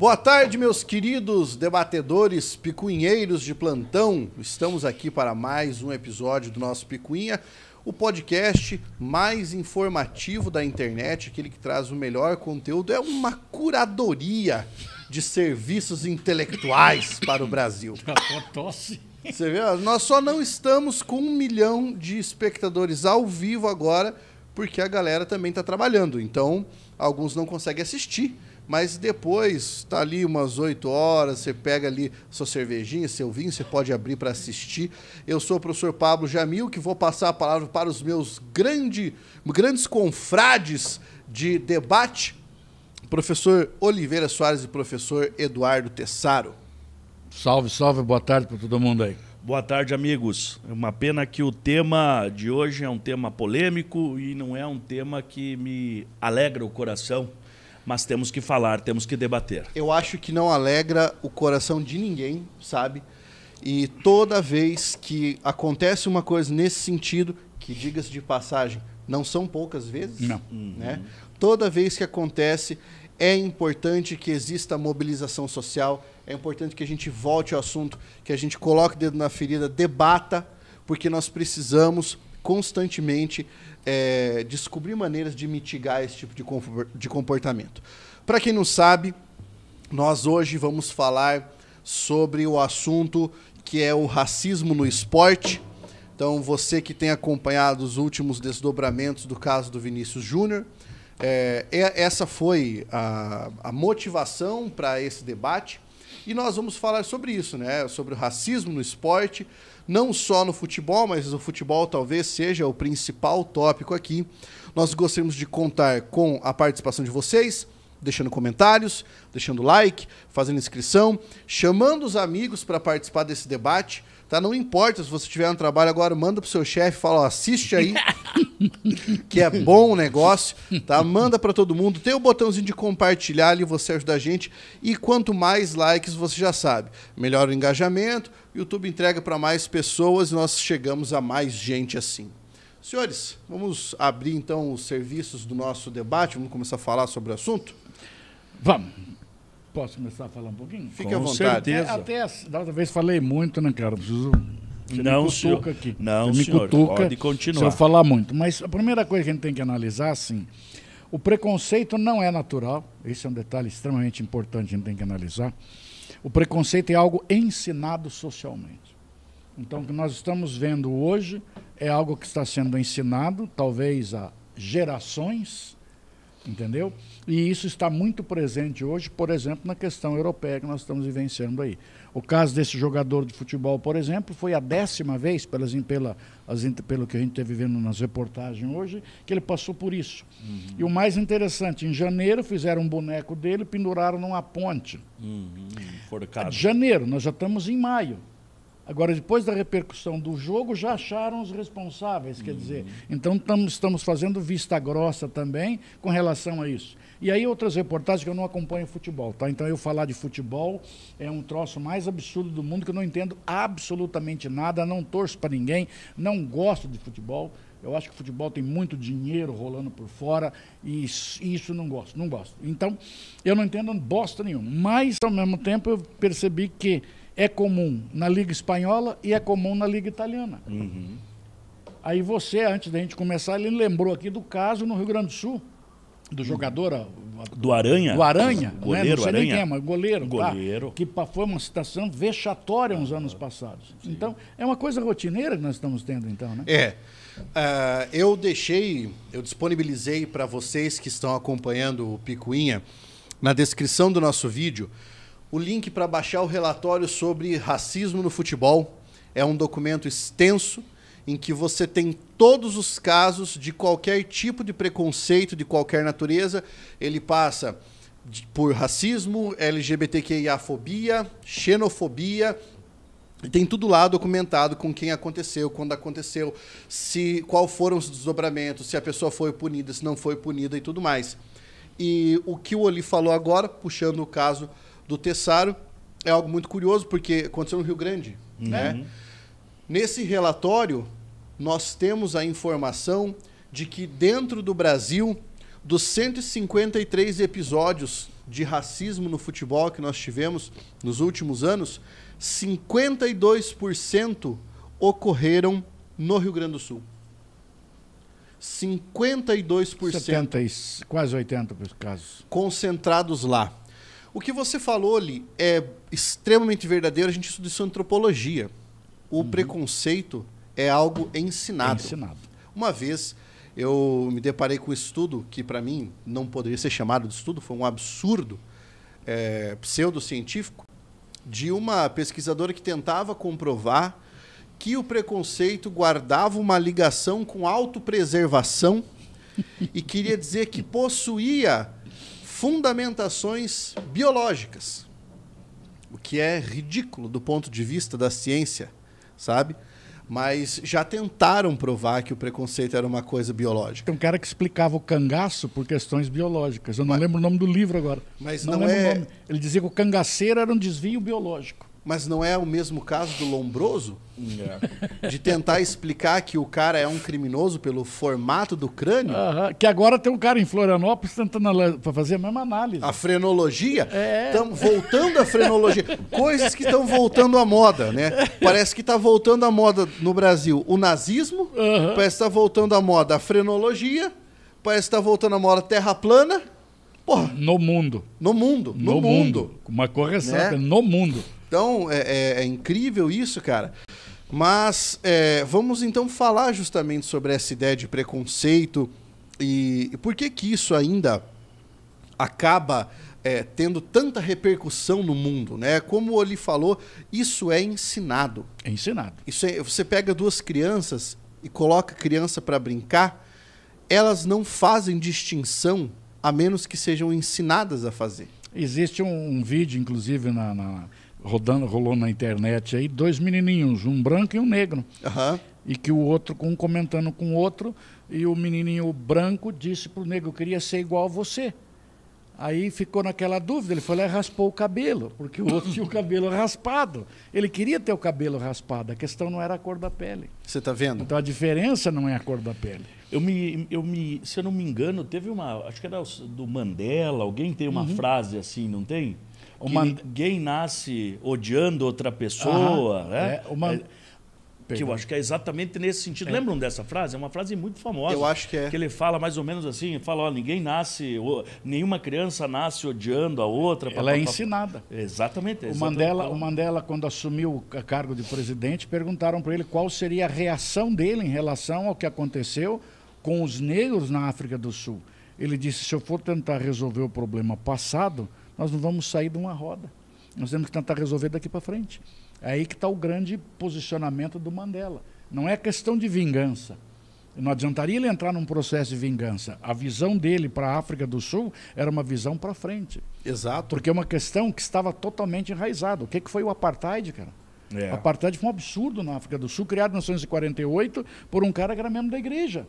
Boa tarde, meus queridos debatedores picuinheiros de plantão. Estamos aqui para mais um episódio do nosso Picuinha, o podcast mais informativo da internet, aquele que traz o melhor conteúdo. É uma curadoria de serviços intelectuais para o Brasil. Tosse. Você viu? Nós só não estamos com um milhão de espectadores ao vivo agora, porque a galera também está trabalhando. Então, alguns não conseguem assistir mas depois, tá ali umas 8 horas, você pega ali sua cervejinha, seu vinho, você pode abrir para assistir. Eu sou o professor Pablo Jamil, que vou passar a palavra para os meus grande, grandes confrades de debate, professor Oliveira Soares e professor Eduardo Tessaro. Salve, salve, boa tarde para todo mundo aí. Boa tarde, amigos. É uma pena que o tema de hoje é um tema polêmico e não é um tema que me alegra o coração mas temos que falar, temos que debater. Eu acho que não alegra o coração de ninguém, sabe? E toda vez que acontece uma coisa nesse sentido, que diga-se de passagem, não são poucas vezes, não. Né? Toda vez que acontece, é importante que exista mobilização social, é importante que a gente volte ao assunto, que a gente coloque o dedo na ferida, debata, porque nós precisamos constantemente é, descobrir maneiras de mitigar esse tipo de comportamento. Para quem não sabe, nós hoje vamos falar sobre o assunto que é o racismo no esporte. Então, você que tem acompanhado os últimos desdobramentos do caso do Vinícius Júnior, é, essa foi a, a motivação para esse debate. E nós vamos falar sobre isso, né? Sobre o racismo no esporte, não só no futebol, mas o futebol talvez seja o principal tópico aqui. Nós gostaríamos de contar com a participação de vocês, deixando comentários, deixando like, fazendo inscrição, chamando os amigos para participar desse debate tá? Não importa se você tiver um trabalho agora, manda pro seu chefe, fala, ó, assiste aí, que é bom o negócio, tá? Manda para todo mundo, tem o botãozinho de compartilhar ali, você ajuda a gente, e quanto mais likes, você já sabe, melhor o engajamento, YouTube entrega para mais pessoas e nós chegamos a mais gente assim. Senhores, vamos abrir então os serviços do nosso debate, vamos começar a falar sobre o assunto? Vamos. Posso começar a falar um pouquinho? Fica Com à vontade. Certeza. É, até, até da outra vez falei muito, né, cara? Preciso. Você não, me senhor. aqui. Não, você senhor. Cutuca, pode continuar. Se eu falar muito. Mas a primeira coisa que a gente tem que analisar, assim, o preconceito não é natural. Esse é um detalhe extremamente importante que a gente tem que analisar. O preconceito é algo ensinado socialmente. Então, o que nós estamos vendo hoje é algo que está sendo ensinado, talvez a gerações, entendeu? E isso está muito presente hoje, por exemplo, na questão europeia que nós estamos vivenciando aí. O caso desse jogador de futebol, por exemplo, foi a décima vez, pelas, pela, as, pelo que a gente está vivendo nas reportagens hoje, que ele passou por isso. Uhum. E o mais interessante, em janeiro fizeram um boneco dele, penduraram numa ponte. Uhum. Janeiro, nós já estamos em maio. Agora, depois da repercussão do jogo, já acharam os responsáveis, uhum. quer dizer. Então, tam, estamos fazendo vista grossa também com relação a isso. E aí, outras reportagens que eu não acompanho futebol, tá? Então, eu falar de futebol é um troço mais absurdo do mundo, que eu não entendo absolutamente nada, não torço para ninguém, não gosto de futebol. Eu acho que o futebol tem muito dinheiro rolando por fora e isso, isso não gosto, não gosto. Então, eu não entendo bosta nenhuma. Mas, ao mesmo tempo, eu percebi que é comum na Liga Espanhola e é comum na Liga Italiana. Uhum. Aí você, antes da gente começar, ele lembrou aqui do caso no Rio Grande do Sul, do jogador. do Aranha? Do Aranha. Né? Goleiro, né? Aranha. Quem é, mas goleiro. Tá? Goleiro. Tá? Que foi uma citação vexatória uns anos passados. Sim. Então, é uma coisa rotineira que nós estamos tendo, então, né? É. Uh, eu deixei, eu disponibilizei para vocês que estão acompanhando o Picuinha, na descrição do nosso vídeo, o link para baixar o relatório sobre racismo no futebol. É um documento extenso em que você tem todos os casos de qualquer tipo de preconceito de qualquer natureza. Ele passa por racismo, LGBTQIA-fobia, xenofobia, e tem tudo lá documentado com quem aconteceu, quando aconteceu, se qual foram os desdobramentos, se a pessoa foi punida, se não foi punida e tudo mais. E o que o Oli falou agora, puxando o caso do Tessaro é algo muito curioso, porque aconteceu no Rio Grande. Uhum. Né? Nesse relatório, nós temos a informação de que dentro do Brasil, dos 153 episódios de racismo no futebol que nós tivemos nos últimos anos, 52% ocorreram no Rio Grande do Sul. 52%. 70, quase 80 casos. Concentrados lá. O que você falou ali é extremamente verdadeiro. A gente estuda isso em antropologia. O uhum. preconceito é algo ensinado. É ensinado. Uma vez eu me deparei com um estudo que, para mim, não poderia ser chamado de estudo, foi um absurdo é, pseudocientífico, de uma pesquisadora que tentava comprovar que o preconceito guardava uma ligação com autopreservação e queria dizer que possuía fundamentações biológicas, o que é ridículo do ponto de vista da ciência, sabe? Mas já tentaram provar que o preconceito era uma coisa biológica. Tem um cara que explicava o cangaço por questões biológicas. Eu não mas, lembro o nome do livro agora. Mas não, não é. Ele dizia que o cangaceiro era um desvio biológico. Mas não é o mesmo caso do Lombroso? É. De tentar explicar que o cara é um criminoso pelo formato do crânio? Uh -huh. Que agora tem um cara em Florianópolis tentando fazer a mesma análise. A frenologia? É. voltando à frenologia. Coisas que estão voltando à moda, né? Parece que está voltando à moda no Brasil o nazismo, uh -huh. parece que está voltando à moda a frenologia, parece que está voltando à moda a terra plana. Porra. No mundo. No mundo. No, no mundo. mundo. Uma correção, né? é no mundo. Então, é, é, é incrível isso, cara. Mas é, vamos então falar justamente sobre essa ideia de preconceito e, e por que que isso ainda acaba é, tendo tanta repercussão no mundo, né? Como o Oli falou, isso é ensinado. É ensinado. Isso é, você pega duas crianças e coloca a criança para brincar, elas não fazem distinção a menos que sejam ensinadas a fazer. Existe um, um vídeo, inclusive, na, na, rodando, rolou na internet aí, dois menininhos, um branco e um negro. Uhum. E que o outro, um comentando com o outro, e o menininho branco disse pro negro, eu queria ser igual a você. Aí ficou naquela dúvida, ele foi lá e raspou o cabelo, porque o outro tinha o cabelo raspado. Ele queria ter o cabelo raspado, a questão não era a cor da pele. Você está vendo? Então a diferença não é a cor da pele. Eu me, eu me, se eu não me engano, teve uma, acho que era do Mandela, alguém tem uma uhum. frase assim, não tem? Uma... ninguém nasce odiando outra pessoa. né? É, uma... é, que eu acho que é exatamente nesse sentido. É. Lembram dessa frase? É uma frase muito famosa. Eu acho que é. Que ele fala mais ou menos assim, fala, ó, ninguém nasce, ou, nenhuma criança nasce odiando a outra. Ela é ensinada. Exatamente. exatamente. O, Mandela, o Mandela, quando assumiu o cargo de presidente, perguntaram para ele qual seria a reação dele em relação ao que aconteceu com os negros na África do Sul. Ele disse, se eu for tentar resolver o problema passado nós não vamos sair de uma roda. Nós temos que tentar resolver daqui para frente. É aí que está o grande posicionamento do Mandela. Não é questão de vingança. Não adiantaria ele entrar num processo de vingança. A visão dele para a África do Sul era uma visão para frente. Exato. Porque é uma questão que estava totalmente enraizada. O que, que foi o apartheid, cara? É. O apartheid foi um absurdo na África do Sul, criado em 1948 por um cara que era membro da igreja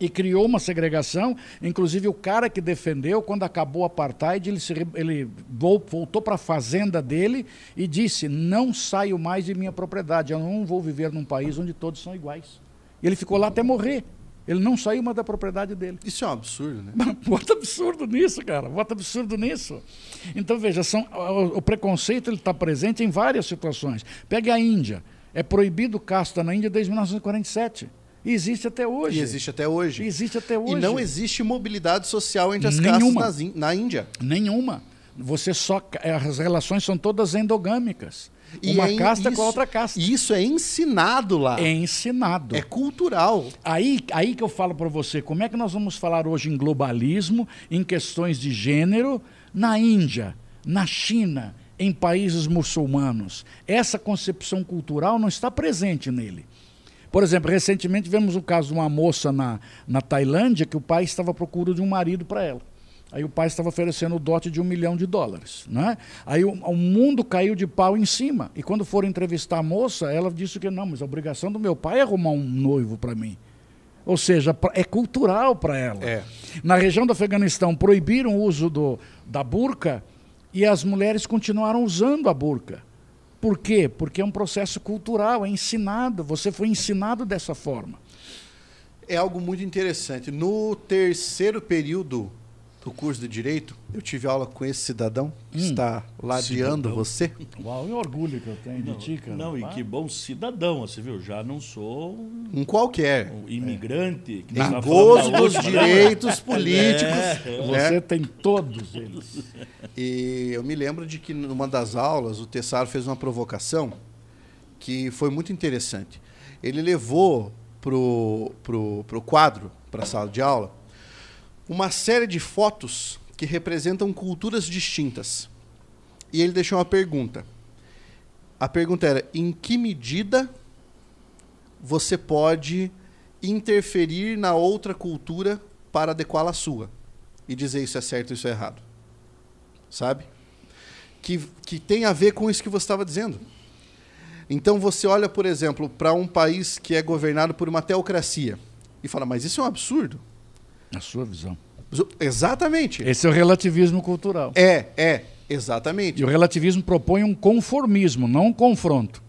e criou uma segregação. Inclusive, o cara que defendeu, quando acabou o apartheid, ele, se, ele voltou para a fazenda dele e disse: Não saio mais de minha propriedade, eu não vou viver num país onde todos são iguais. E ele ficou lá até morrer. Ele não saiu mais da propriedade dele. Isso é um absurdo, né? Bota absurdo nisso, cara. Bota absurdo nisso. Então, veja, são, o, o preconceito está presente em várias situações. Pega a Índia. É proibido casta na Índia desde 1947. E existe até hoje. E existe até hoje. E existe até hoje. E não existe mobilidade social entre as Nenhuma. castas na Índia. Nenhuma. Você só eh, as relações são todas endogâmicas. E uma é, casta isso, com a outra casta. isso é ensinado lá. É ensinado. É cultural. Aí, aí que eu falo para você, como é que nós vamos falar hoje em globalismo, em questões de gênero, na Índia, na China, em países muçulmanos? Essa concepção cultural não está presente nele. Por exemplo, recentemente vemos o caso de uma moça na, na Tailândia que o pai estava à procura de um marido para ela. Aí o pai estava oferecendo o dote de um milhão de dólares. Né? Aí o, o, mundo caiu de pau em cima. E quando foram entrevistar a moça, ela disse que não, mas a obrigação do meu pai é arrumar um noivo para mim. Ou seja, é cultural para ela. É. Na região do Afeganistão, proibiram o uso do, da burca e as mulheres continuaram usando a burca. Por quê? Porque é um processo cultural, é ensinado, você foi ensinado dessa forma. É algo muito interessante. No terceiro período, do curso de Direito, eu tive aula com esse cidadão que hum, está ladeando cidadão. você. Uau, e orgulho que eu tenho não, de ti, cara. Não, e que bom cidadão, você viu? Já não sou um qualquer. Um imigrante. É. Que Na gozo dos direitos políticos. É, né? Você tem todos eles. E eu me lembro de que numa das aulas o Tessaro fez uma provocação que foi muito interessante. Ele levou para o pro, pro quadro, para a sala de aula, uma série de fotos que representam culturas distintas. E ele deixou uma pergunta. A pergunta era: em que medida você pode interferir na outra cultura para adequá-la à sua? E dizer isso é certo, isso é errado. Sabe? Que, que tem a ver com isso que você estava dizendo. Então você olha, por exemplo, para um país que é governado por uma teocracia e fala: mas isso é um absurdo a sua visão. Exatamente. Esse é o relativismo cultural. É, é, exatamente. E o relativismo propõe um conformismo, não um confronto.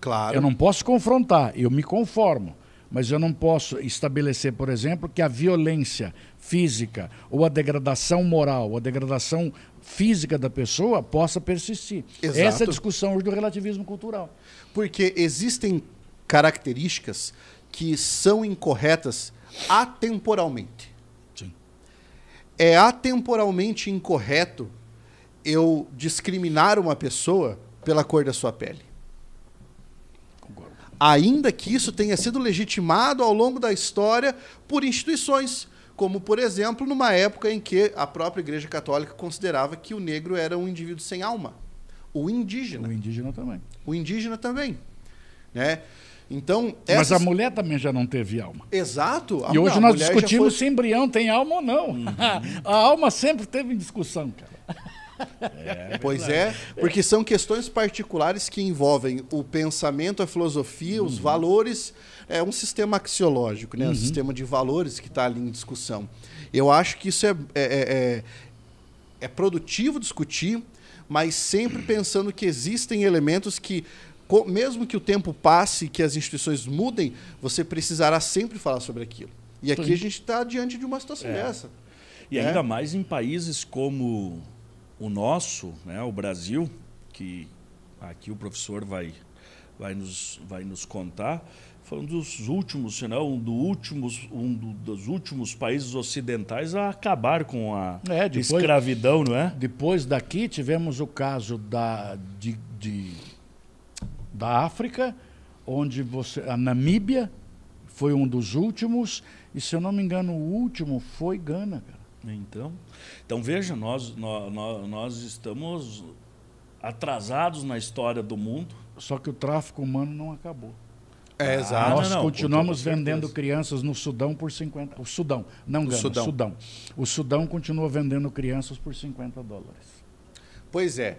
Claro. Eu não posso confrontar, eu me conformo. Mas eu não posso estabelecer, por exemplo, que a violência física ou a degradação moral, a degradação física da pessoa possa persistir. Exato. Essa é a discussão hoje do relativismo cultural. Porque existem características que são incorretas atemporalmente é atemporalmente incorreto eu discriminar uma pessoa pela cor da sua pele. Ainda que isso tenha sido legitimado ao longo da história por instituições, como, por exemplo, numa época em que a própria Igreja Católica considerava que o negro era um indivíduo sem alma. O indígena. O indígena também. O indígena também. Né? Então, essas... Mas a mulher também já não teve alma. Exato. E ah, hoje nós discutimos foi... se embrião tem alma ou não. Uhum. a alma sempre teve em discussão, cara. É, é pois é, porque são questões particulares que envolvem o pensamento, a filosofia, uhum. os valores. É um sistema axiológico, né? Uhum. um sistema de valores que está ali em discussão. Eu acho que isso é, é, é, é, é produtivo discutir, mas sempre pensando que existem elementos que mesmo que o tempo passe, que as instituições mudem, você precisará sempre falar sobre aquilo. E aqui a gente está diante de uma situação é. dessa. E é. ainda mais em países como o nosso, né, o Brasil, que aqui o professor vai, vai, nos, vai nos contar, foi um dos últimos, se não, um, do últimos, um do, dos últimos países ocidentais a acabar com a é, depois, escravidão, não é? Depois daqui tivemos o caso da, de, de da África, onde você. A Namíbia foi um dos últimos, e se eu não me engano, o último foi Gana, cara. Então, então veja, nós, nós, nós estamos atrasados na história do mundo. Só que o tráfico humano não acabou. É, ah, exato. Nós não, não, continuamos vendendo crianças no Sudão por 50. O Sudão, não Gana, o Sudão. Sudão. O Sudão continua vendendo crianças por 50 dólares. Pois é.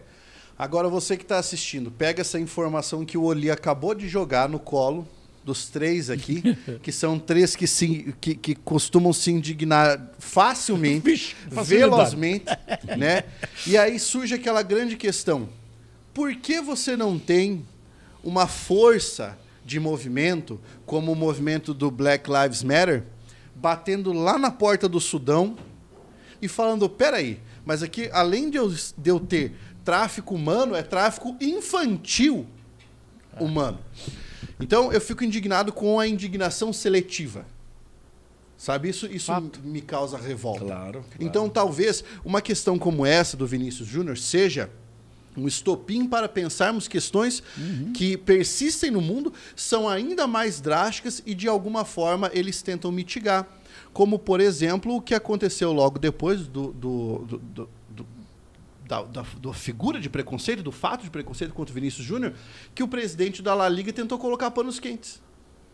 Agora você que está assistindo, pega essa informação que o Oli acabou de jogar no colo dos três aqui, que são três que, se, que, que costumam se indignar facilmente, Bicho, velozmente, né? E aí surge aquela grande questão: por que você não tem uma força de movimento, como o movimento do Black Lives Matter, batendo lá na porta do Sudão e falando: peraí, mas aqui, além de eu, de eu ter tráfico humano é tráfico infantil humano. Então eu fico indignado com a indignação seletiva. Sabe, isso, isso me causa revolta. Claro, claro. Então talvez uma questão como essa do Vinícius Júnior seja um estopim para pensarmos questões uhum. que persistem no mundo, são ainda mais drásticas e de alguma forma eles tentam mitigar. Como, por exemplo, o que aconteceu logo depois do, do, do, do da, da, da, figura de preconceito, do fato de preconceito contra o Vinícius Júnior, que o presidente da La Liga tentou colocar panos quentes.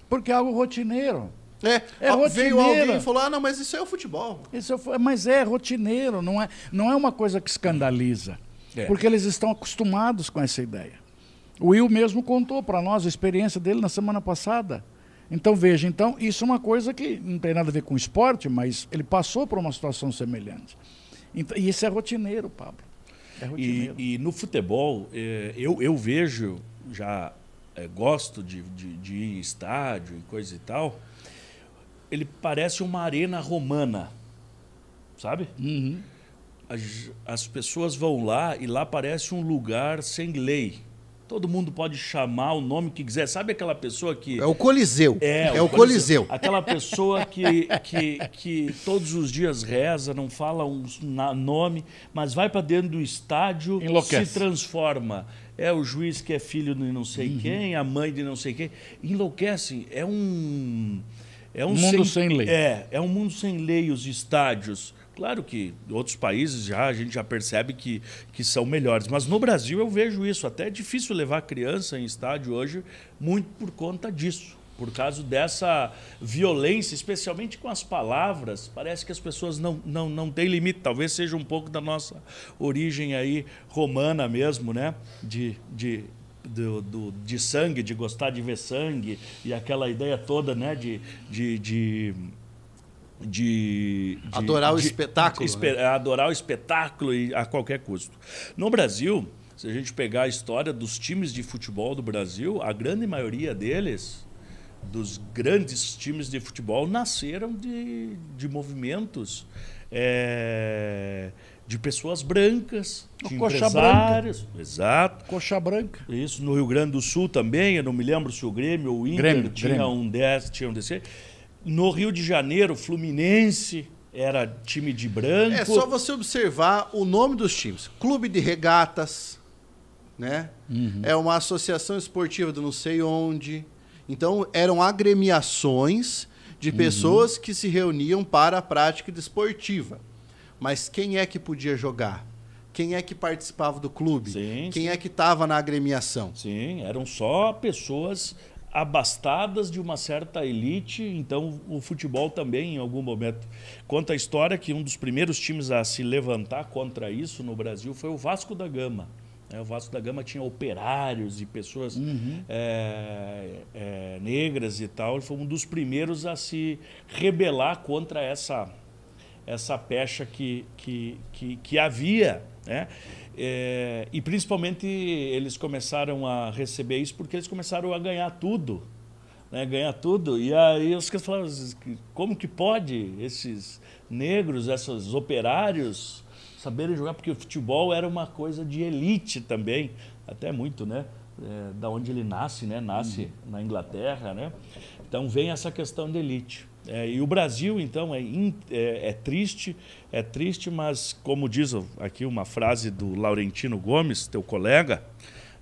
Porque é algo rotineiro. É, é ó, veio alguém e falou: ah, não, mas isso é o futebol. Isso é, mas é rotineiro, não é, não é uma coisa que escandaliza. É. Porque eles estão acostumados com essa ideia. O Will mesmo contou para nós a experiência dele na semana passada. Então veja, então isso é uma coisa que não tem nada a ver com esporte, mas ele passou por uma situação semelhante. Então, e isso é rotineiro, Pablo. É e, e, no futebol, é, eu, eu vejo, já é, gosto de, de, de ir em estádio e coisa e tal, ele parece uma arena romana, sabe? Uhum. As, as pessoas vão lá e lá parece um lugar sem lei. Todo mundo pode chamar o nome que quiser. Sabe aquela pessoa que. É o Coliseu. É, é o, Coliseu. Coliseu. Aquela pessoa que, que, que todos os dias reza, não fala um nome, mas vai para dentro do estádio Enlouquece. se transforma. É o juiz que é filho de não sei uhum. quem, a mãe de não sei quem. Enlouquece. É um. É um mundo sem, sem lei. É, é um mundo sem lei os estádios. Claro que outros países já a gente já percebe que, que são melhores, mas no Brasil eu vejo isso. Até é difícil levar criança em estádio hoje, muito por conta disso por causa dessa violência, especialmente com as palavras. Parece que as pessoas não, não, não têm limite. Talvez seja um pouco da nossa origem aí romana mesmo, né? De, de, do, de sangue, de gostar de ver sangue e aquela ideia toda, né? De, de, de de, de, adorar o espetáculo, né? adorar o espetáculo a qualquer custo. No Brasil, se a gente pegar a história dos times de futebol do Brasil, a grande maioria deles, dos grandes times de futebol, nasceram de, de movimentos é, de pessoas brancas, de o Branca. Exato. Coxa branca. Isso, no Rio Grande do Sul também, eu não me lembro se o Grêmio ou o Inter Grêmio, tinha Grêmio. um 10, tinha um DC. No Rio de Janeiro, Fluminense era time de branco. É só você observar o nome dos times. Clube de Regatas, né? Uhum. É uma associação esportiva do não sei onde. Então, eram agremiações de uhum. pessoas uhum. que se reuniam para a prática desportiva. Mas quem é que podia jogar? Quem é que participava do clube? Sim, quem sim. é que estava na agremiação? Sim, eram só pessoas abastadas de uma certa elite, então o futebol também em algum momento. Conta a história que um dos primeiros times a se levantar contra isso no Brasil foi o Vasco da Gama. Né? O Vasco da Gama tinha operários e pessoas uhum. é, é, negras e tal. Ele foi um dos primeiros a se rebelar contra essa, essa pecha que, que, que, que havia. Né? É, e principalmente eles começaram a receber isso porque eles começaram a ganhar tudo. Né? Ganhar tudo. E aí os caras falaram: como que pode esses negros, esses operários, saberem jogar? Porque o futebol era uma coisa de elite também, até muito, né? É, da onde ele nasce, né? Nasce uhum. na Inglaterra, né? Então vem essa questão de elite. É, e o Brasil, então, é, in, é, é, triste, é triste, mas como diz aqui uma frase do Laurentino Gomes, teu colega,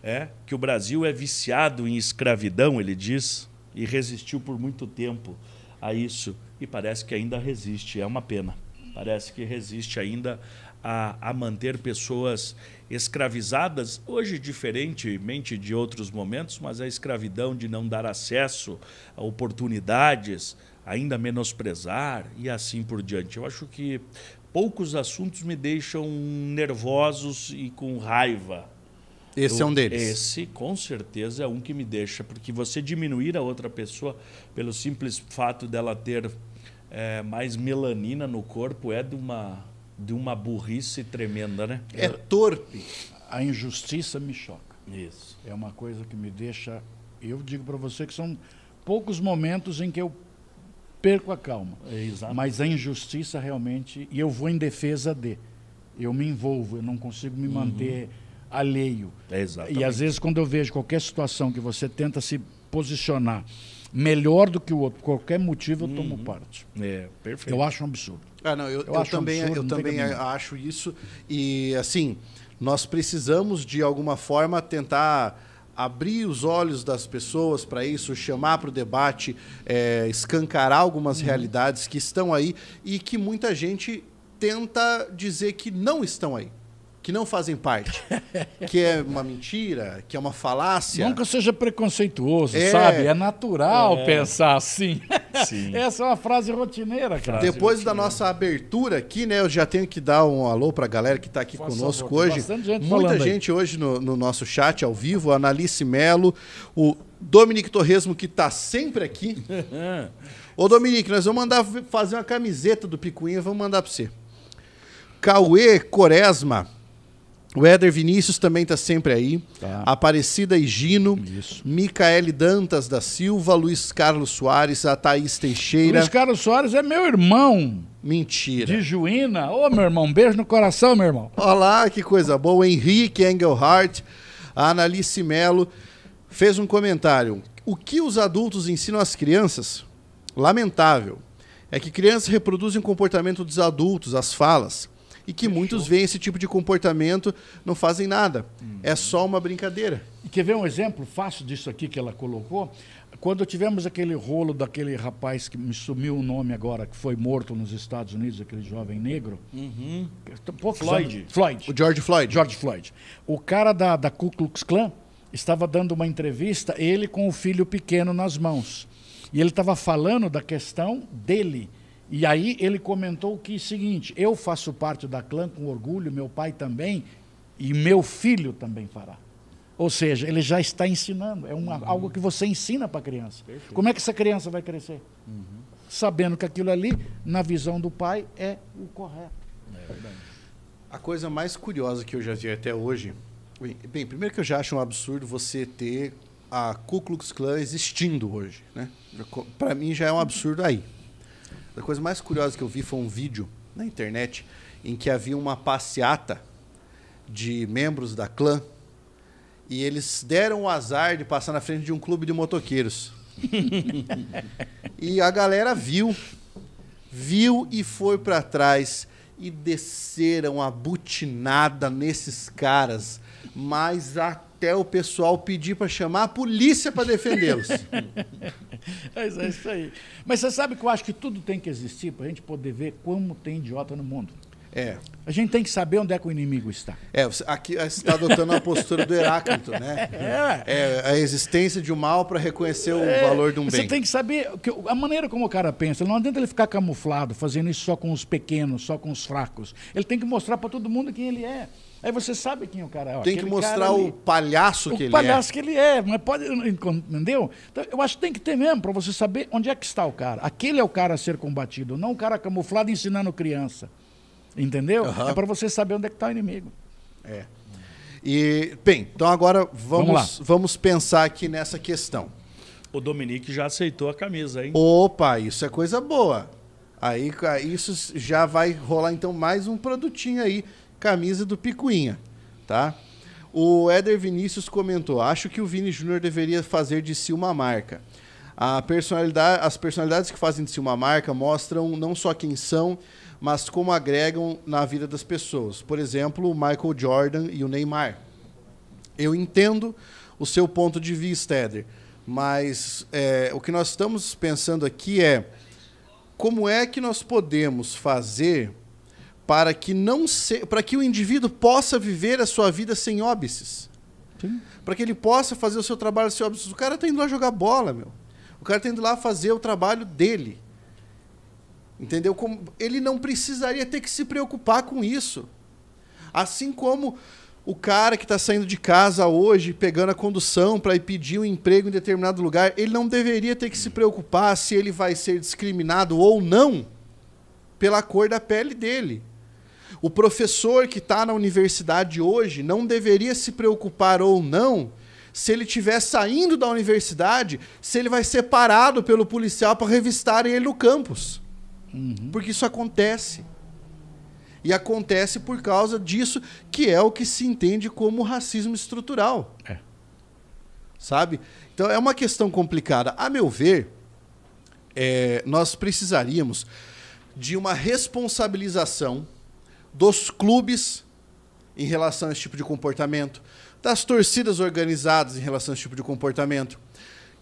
é que o Brasil é viciado em escravidão, ele diz, e resistiu por muito tempo a isso. E parece que ainda resiste, é uma pena. Parece que resiste ainda a, a manter pessoas escravizadas, hoje diferentemente de outros momentos, mas a escravidão de não dar acesso a oportunidades, ainda menosprezar e assim por diante. Eu acho que poucos assuntos me deixam nervosos e com raiva. Esse Eu, é um deles. Esse, com certeza, é um que me deixa, porque você diminuir a outra pessoa pelo simples fato dela ter é, mais melanina no corpo é de uma, de uma burrice tremenda, né? É torpe. A injustiça me choca. Isso. É uma coisa que me deixa. Eu digo para você que são poucos momentos em que eu perco a calma. É, Mas a injustiça realmente, e eu vou em defesa de. Eu me envolvo, eu não consigo me uhum. manter uhum. alheio. É, exatamente. E às vezes quando eu vejo qualquer situação que você tenta se posicionar melhor do que o outro, por qualquer motivo eu uhum. tomo parte. É, perfeito. Eu acho um absurdo. Ah, não, eu, eu, eu acho também, absurdo, eu também acho isso. E assim, nós precisamos de alguma forma tentar abrir os olhos das pessoas para isso, chamar para o debate, é, escancarar algumas uhum. realidades que estão aí e que muita gente tenta dizer que não estão aí. Que não fazem parte, que é uma mentira, que é uma falácia. Nunca seja preconceituoso, é, sabe? É natural é. pensar assim. Essa é uma frase rotineira, cara. Depois rotineira. da nossa abertura aqui, né? Eu já tenho que dar um alô pra galera que tá aqui conosco favor, hoje. Gente Muita gente aí. hoje no, no, nosso chat ao vivo, a Analice Melo, o Dominique Torresmo, que tá sempre aqui. Ô, Dominique, nós vamos mandar fazer uma camiseta do Picuinha, vamos mandar pra você. Cauê Coresma o Éder Vinícius também está sempre aí. Tá. Aparecida e Gino. Isso. Micaele Dantas da Silva, Luiz Carlos Soares, a Thaís Teixeira. Luiz Carlos Soares é meu irmão. Mentira. De Juína. Ô, oh, meu irmão, um beijo no coração, meu irmão. Olá, que coisa boa. Henrique Engelhardt, a Analice Melo, fez um comentário. O que os adultos ensinam às crianças? Lamentável. É que crianças reproduzem o comportamento dos adultos, as falas e que Fechou. muitos veem esse tipo de comportamento, não fazem nada. É uhum. só uma brincadeira. E quer ver um exemplo fácil disso aqui que ela colocou? Quando tivemos aquele rolo daquele rapaz que me sumiu o nome agora, que foi morto nos Estados Unidos, aquele jovem negro. Uhum. Pô, Floyd. Floyd. O George Floyd. George Floyd. O cara da, da Ku Klux Klan estava dando uma entrevista, ele com o filho pequeno nas mãos. E ele estava falando da questão dele e aí ele comentou que é seguinte: eu faço parte da clã com orgulho, meu pai também, e meu filho também fará. Ou seja, ele já está ensinando. É uma, uhum. algo que você ensina para a criança. Perfeito. Como é que essa criança vai crescer? Uhum. Sabendo que aquilo ali, na visão do pai, é o correto. É verdade. A coisa mais curiosa que eu já vi até hoje. Bem, primeiro que eu já acho um absurdo você ter a Ku Klux Klan existindo hoje. Né? Para mim já é um absurdo aí. A coisa mais curiosa que eu vi foi um vídeo na internet em que havia uma passeata de membros da clã e eles deram o azar de passar na frente de um clube de motoqueiros. e a galera viu, viu e foi para trás e desceram a butinada nesses caras mas até o pessoal pedir para chamar a polícia para defendê-los. mas é isso aí. Mas você sabe que eu acho que tudo tem que existir para a gente poder ver como tem idiota no mundo. É. A gente tem que saber onde é que o inimigo está. É, aqui você está adotando a postura do Heráclito, né? É. é a existência de um mal para reconhecer o é. valor de um bem. Você tem que saber que a maneira como o cara pensa. Não adianta ele ficar camuflado, fazendo isso só com os pequenos, só com os fracos. Ele tem que mostrar para todo mundo quem ele é. Aí você sabe quem é o cara é. tem que mostrar o palhaço que o ele palhaço é. O palhaço que ele é, mas pode. Entendeu? Então, eu acho que tem que ter mesmo, para você saber onde é que está o cara. Aquele é o cara a ser combatido, não o cara camuflado ensinando criança. Entendeu? Uhum. É para você saber onde é que está o inimigo. É. E, bem, então agora vamos, vamos, vamos pensar aqui nessa questão. O Dominique já aceitou a camisa, hein? Opa, isso é coisa boa. Aí isso já vai rolar então mais um produtinho aí camisa do Picuinha, tá? O Éder Vinícius comentou: acho que o Vini Júnior deveria fazer de si uma marca. A personalidade, as personalidades que fazem de si uma marca mostram não só quem são, mas como agregam na vida das pessoas. Por exemplo, o Michael Jordan e o Neymar. Eu entendo o seu ponto de vista, Éder, mas é, o que nós estamos pensando aqui é como é que nós podemos fazer para que não se, para que o indivíduo possa viver a sua vida sem óbices. Para que ele possa fazer o seu trabalho sem óbices. O cara está indo lá jogar bola, meu. O cara está indo lá fazer o trabalho dele. Entendeu? Como ele não precisaria ter que se preocupar com isso. Assim como o cara que está saindo de casa hoje, pegando a condução para ir pedir um emprego em determinado lugar, ele não deveria ter que se preocupar se ele vai ser discriminado ou não pela cor da pele dele. O professor que está na universidade hoje não deveria se preocupar ou não se ele estiver saindo da universidade, se ele vai ser parado pelo policial para revistarem ele no campus. Uhum. Porque isso acontece. E acontece por causa disso, que é o que se entende como racismo estrutural. É. Sabe? Então é uma questão complicada. A meu ver, é, nós precisaríamos de uma responsabilização dos clubes em relação a esse tipo de comportamento, das torcidas organizadas em relação a esse tipo de comportamento.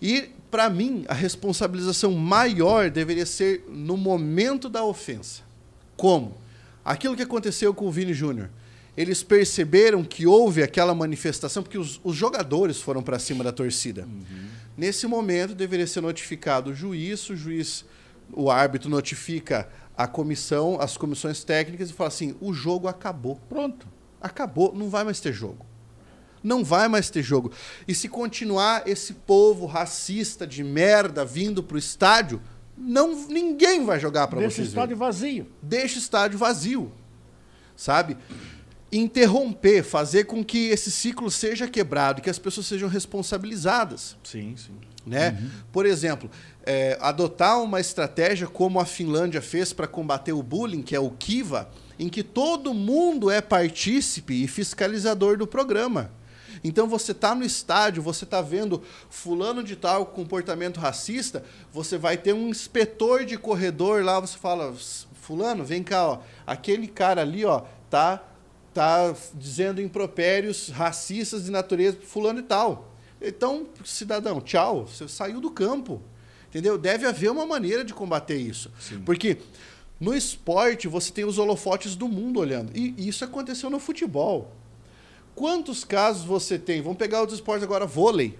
E, para mim, a responsabilização maior deveria ser no momento da ofensa. Como? Aquilo que aconteceu com o Vini Júnior. Eles perceberam que houve aquela manifestação, porque os, os jogadores foram para cima da torcida. Uhum. Nesse momento, deveria ser notificado o juiz, o juiz, o árbitro notifica a comissão, as comissões técnicas e falar assim: o jogo acabou. Pronto. Acabou, não vai mais ter jogo. Não vai mais ter jogo. E se continuar esse povo racista de merda vindo pro estádio, não ninguém vai jogar para vocês. Deixa o estádio verem. vazio. Deixa o estádio vazio. Sabe? Interromper, fazer com que esse ciclo seja quebrado, que as pessoas sejam responsabilizadas. Sim, sim. Né? Uhum. Por exemplo, é, adotar uma estratégia como a Finlândia fez para combater o bullying, que é o Kiva, em que todo mundo é partícipe e fiscalizador do programa. Então você está no estádio, você está vendo fulano de tal comportamento racista, você vai ter um inspetor de corredor lá, você fala, fulano, vem cá, ó, aquele cara ali, ó, tá tá dizendo impropérios racistas de natureza fulano e tal. Então, cidadão, tchau, você saiu do campo. Entendeu? Deve haver uma maneira de combater isso. Sim. Porque no esporte você tem os holofotes do mundo olhando. E isso aconteceu no futebol. Quantos casos você tem? Vamos pegar outros esportes agora, vôlei.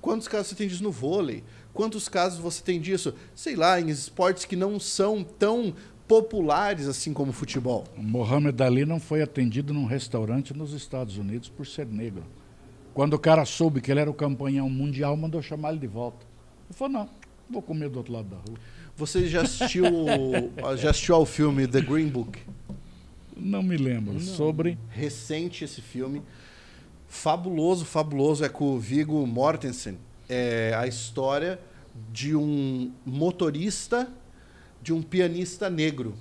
Quantos casos você tem disso no vôlei? Quantos casos você tem disso? Sei lá, em esportes que não são tão populares assim como o futebol. Mohamed Ali não foi atendido num restaurante nos Estados Unidos por ser negro. Quando o cara soube que ele era o campeão mundial, mandou chamar ele de volta. Ele falou: não, Vou comer do outro lado da rua. Você já assistiu, já assistiu ao filme The Green Book? Não me lembro. Não. Sobre. Recente esse filme. Fabuloso, fabuloso. É com o Vigo Mortensen. É a história de um motorista, de um pianista negro,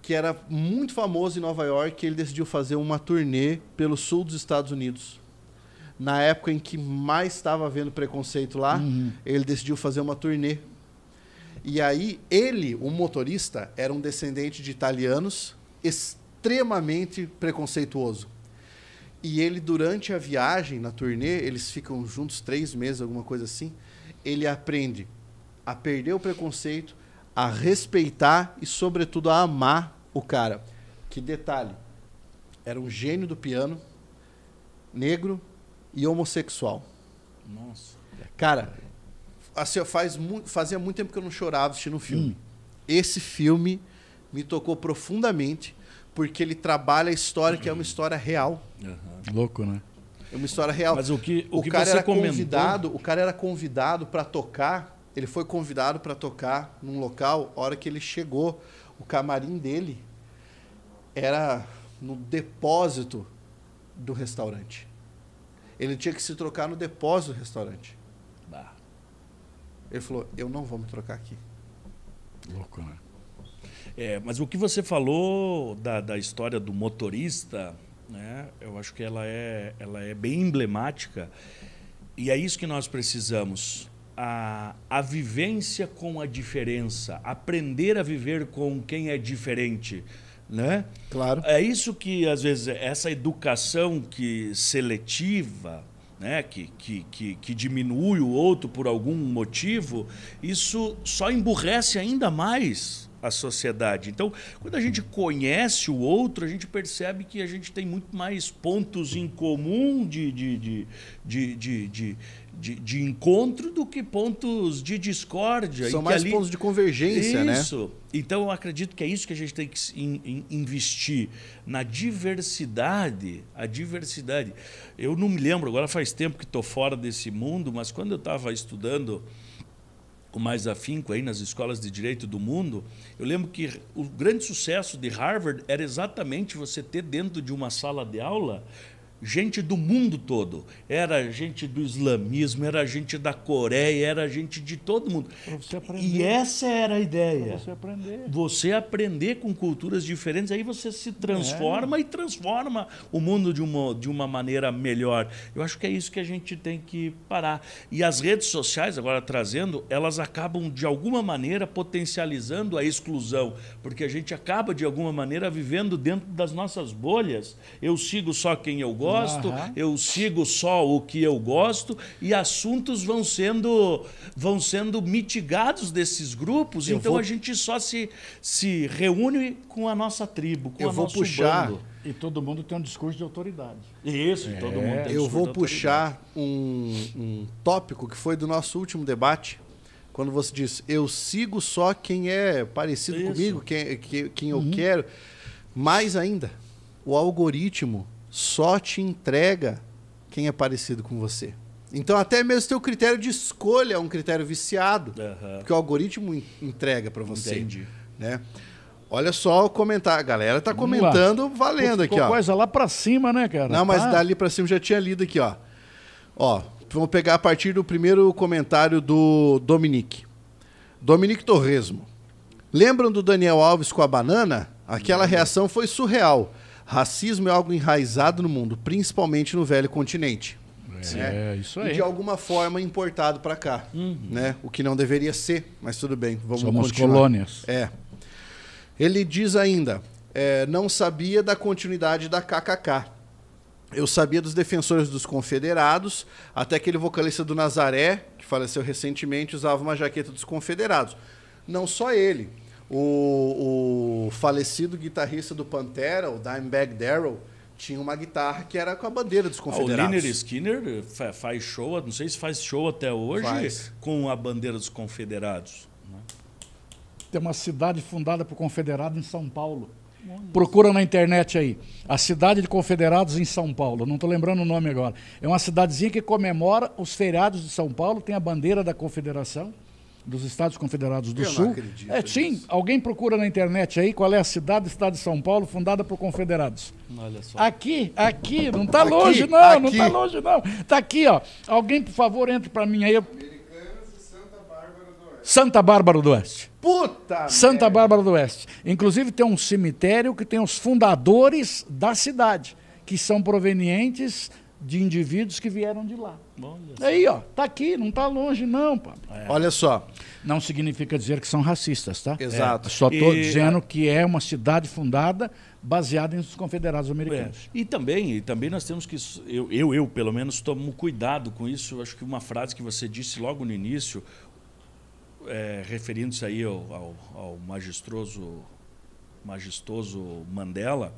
que era muito famoso em Nova York. E ele decidiu fazer uma turnê pelo sul dos Estados Unidos na época em que mais estava havendo preconceito lá, uhum. ele decidiu fazer uma turnê. E aí, ele, o motorista, era um descendente de italianos extremamente preconceituoso. E ele, durante a viagem, na turnê, eles ficam juntos três meses, alguma coisa assim. Ele aprende a perder o preconceito, a respeitar e, sobretudo, a amar o cara. Que detalhe: era um gênio do piano, negro, e homossexual. Nossa. Cara, assim, faz mu fazia muito tempo que eu não chorava assistindo um filme. Hum. Esse filme me tocou profundamente porque ele trabalha a história que é uma história real. Uhum. Louco, né? É uma história real. Mas o que o, o que cara era comentou... convidado, o cara era convidado para tocar. Ele foi convidado para tocar num local. A hora que ele chegou, o camarim dele era no depósito do restaurante. Ele tinha que se trocar no depósito do restaurante. Bah. Ele falou: Eu não vou me trocar aqui. Louco, né? É, mas o que você falou da, da história do motorista, né, eu acho que ela é, ela é bem emblemática. E é isso que nós precisamos. A, a vivência com a diferença, aprender a viver com quem é diferente né? Claro. É isso que às vezes é essa educação que seletiva, né, que, que, que, que diminui o outro por algum motivo, isso só emburrece ainda mais a sociedade. Então, quando a gente conhece o outro, a gente percebe que a gente tem muito mais pontos em comum de, de, de, de, de, de de, de encontro do que pontos de discórdia. São mais ali... pontos de convergência, isso. né? Isso. Então, eu acredito que é isso que a gente tem que in, in, investir na diversidade. A diversidade. Eu não me lembro, agora faz tempo que estou fora desse mundo, mas quando eu estava estudando com mais afinco aí nas escolas de direito do mundo, eu lembro que o grande sucesso de Harvard era exatamente você ter dentro de uma sala de aula gente do mundo todo. Era gente do islamismo, era gente da Coreia, era gente de todo mundo. E essa era a ideia. você aprender. Você aprender com culturas diferentes, aí você se transforma é. e transforma o mundo de uma, de uma maneira melhor. Eu acho que é isso que a gente tem que parar. E as redes sociais, agora trazendo, elas acabam de alguma maneira potencializando a exclusão, porque a gente acaba de alguma maneira vivendo dentro das nossas bolhas. Eu sigo só quem eu gosto gosto, uhum. eu sigo só o que eu gosto e assuntos vão sendo vão sendo mitigados desses grupos. Eu então vou... a gente só se se reúne com a nossa tribo, com eu a vou nosso puxar. Bando. E todo mundo tem um discurso de autoridade. Isso, é, todo mundo tem um Eu vou puxar um, um tópico que foi do nosso último debate, quando você diz eu sigo só quem é parecido Isso. comigo, quem, quem, quem eu uhum. quero. Mais ainda, o algoritmo só te entrega quem é parecido com você. Então, até mesmo teu critério de escolha é um critério viciado, uhum. porque o algoritmo entrega para você. Entendi. Né? Olha só o comentário. A galera tá comentando valendo aqui, ó. coisa lá para cima, né, cara? Não, mas ah. dali para cima já tinha lido aqui, ó. Ó, vamos pegar a partir do primeiro comentário do Dominique. Dominique Torresmo. Lembram do Daniel Alves com a banana? Aquela reação foi surreal. Racismo é algo enraizado no mundo, principalmente no velho continente. É, né? é isso aí. E de alguma forma importado para cá, uhum. né? O que não deveria ser, mas tudo bem, vamos Somos continuar. colônias. É. Ele diz ainda, é, não sabia da continuidade da KKK. Eu sabia dos defensores dos confederados, até aquele vocalista do Nazaré, que faleceu recentemente, usava uma jaqueta dos confederados. Não só ele, o, o falecido guitarrista do Pantera, o Dimebag Darrell, tinha uma guitarra que era com a bandeira dos confederados. Ah, o Liner Skinner eh, faz show, não sei se faz show até hoje, faz. com a bandeira dos confederados. Né? Tem uma cidade fundada por confederado em São Paulo. Procura na internet aí. A cidade de Confederados em São Paulo. Não estou lembrando o nome agora. É uma cidadezinha que comemora os feriados de São Paulo, tem a bandeira da Confederação dos Estados Confederados do Eu Sul. Não acredito é, sim, alguém procura na internet aí qual é a cidade do estado de São Paulo fundada por confederados. Olha só. Aqui, aqui, não está longe não, tá aqui. não está longe não. Tá aqui, ó. Alguém, por favor, entre para mim aí. Santa Bárbara do Oeste. Puta! Santa merda. Bárbara do Oeste. Inclusive tem um cemitério que tem os fundadores da cidade, que são provenientes de indivíduos que vieram de lá. Aí, ó, tá aqui, não tá longe, não, Pablo. É. Olha só. Não significa dizer que são racistas, tá? Exato. É. Só estou e... dizendo que é uma cidade fundada baseada nos confederados americanos. É. E também, e também nós temos que. Eu, eu, eu, pelo menos, tomo cuidado com isso. Acho que uma frase que você disse logo no início, é, referindo-se aí ao, ao, ao magistroso, magistoso Mandela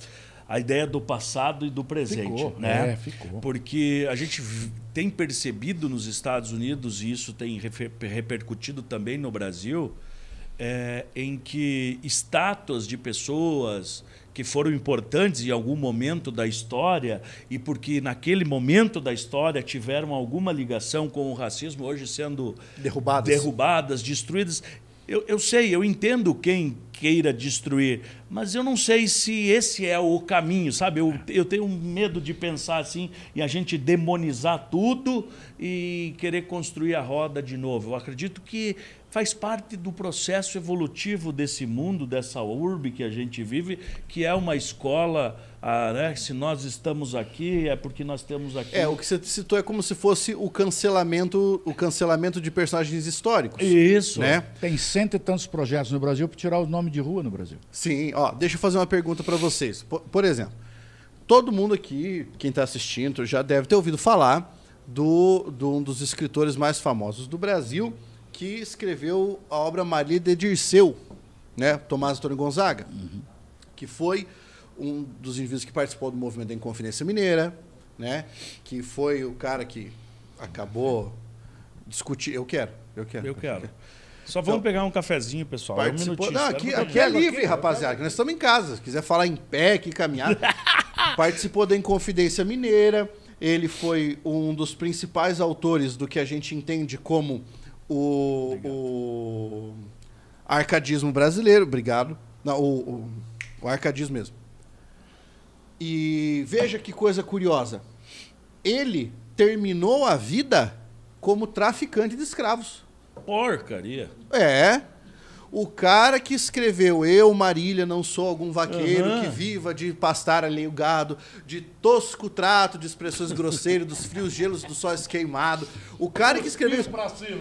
a ideia do passado e do presente. Ficou, né? É, ficou. Porque a gente tem percebido nos Estados Unidos, e isso tem repercutido também no Brasil, é, em que estátuas de pessoas que foram importantes em algum momento da história e porque naquele momento da história tiveram alguma ligação com o racismo, hoje sendo derrubadas, derrubadas destruídas. Eu, eu sei, eu entendo quem queira destruir. Mas eu não sei se esse é o caminho, sabe? Eu, eu tenho medo de pensar assim e a gente demonizar tudo e querer construir a roda de novo. Eu acredito que faz parte do processo evolutivo desse mundo, dessa urbe que a gente vive, que é uma escola. Ah, né? Se nós estamos aqui, é porque nós temos aqui. É, o que você citou é como se fosse o cancelamento, o cancelamento de personagens históricos. Isso. Né? É. Tem cento e tantos projetos no Brasil para tirar os nomes nome de rua no Brasil. Sim, ó, deixa eu fazer uma pergunta para vocês. Por, por, exemplo, todo mundo aqui, quem está assistindo, já deve ter ouvido falar do, do um dos escritores mais famosos do Brasil, que escreveu a obra Maria de Dirceu, né? Tomás Antônio Gonzaga, uhum. que foi um dos indivíduos que participou do movimento da Inconfidência Mineira, né? Que foi o cara que acabou discutir. Eu quero, eu quero. Eu quero. Só vamos então, pegar um cafezinho, pessoal. É não, aqui, aqui é livre, rapaziada. Nós estamos em casa. Se quiser falar em pé, que caminhar. participou da Inconfidência Mineira. Ele foi um dos principais autores do que a gente entende como o, o arcadismo brasileiro. Obrigado. Não, o, o, o arcadismo mesmo. E veja que coisa curiosa. Ele terminou a vida como traficante de escravos porcaria. É. O cara que escreveu Eu, Marília, não sou algum vaqueiro uhum. que viva de pastar o gado, de tosco trato, de expressões grosseiras, dos frios gelos do sol esqueimado. O cara que escreveu.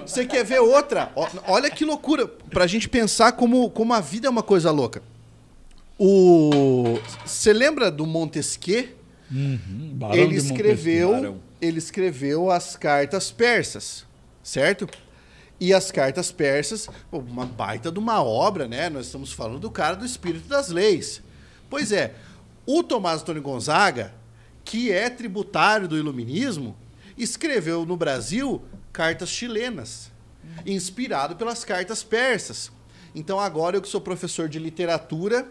Você quer ver outra? Olha que loucura. Pra gente pensar como, como a vida é uma coisa louca. O. Você lembra do Montesquieu? Uhum. ele escreveu. Ele escreveu as cartas persas, certo? E as cartas persas, uma baita de uma obra, né? Nós estamos falando do cara do espírito das leis. Pois é, o Tomás Antônio Gonzaga, que é tributário do iluminismo, escreveu no Brasil cartas chilenas, inspirado pelas cartas persas. Então agora eu que sou professor de literatura,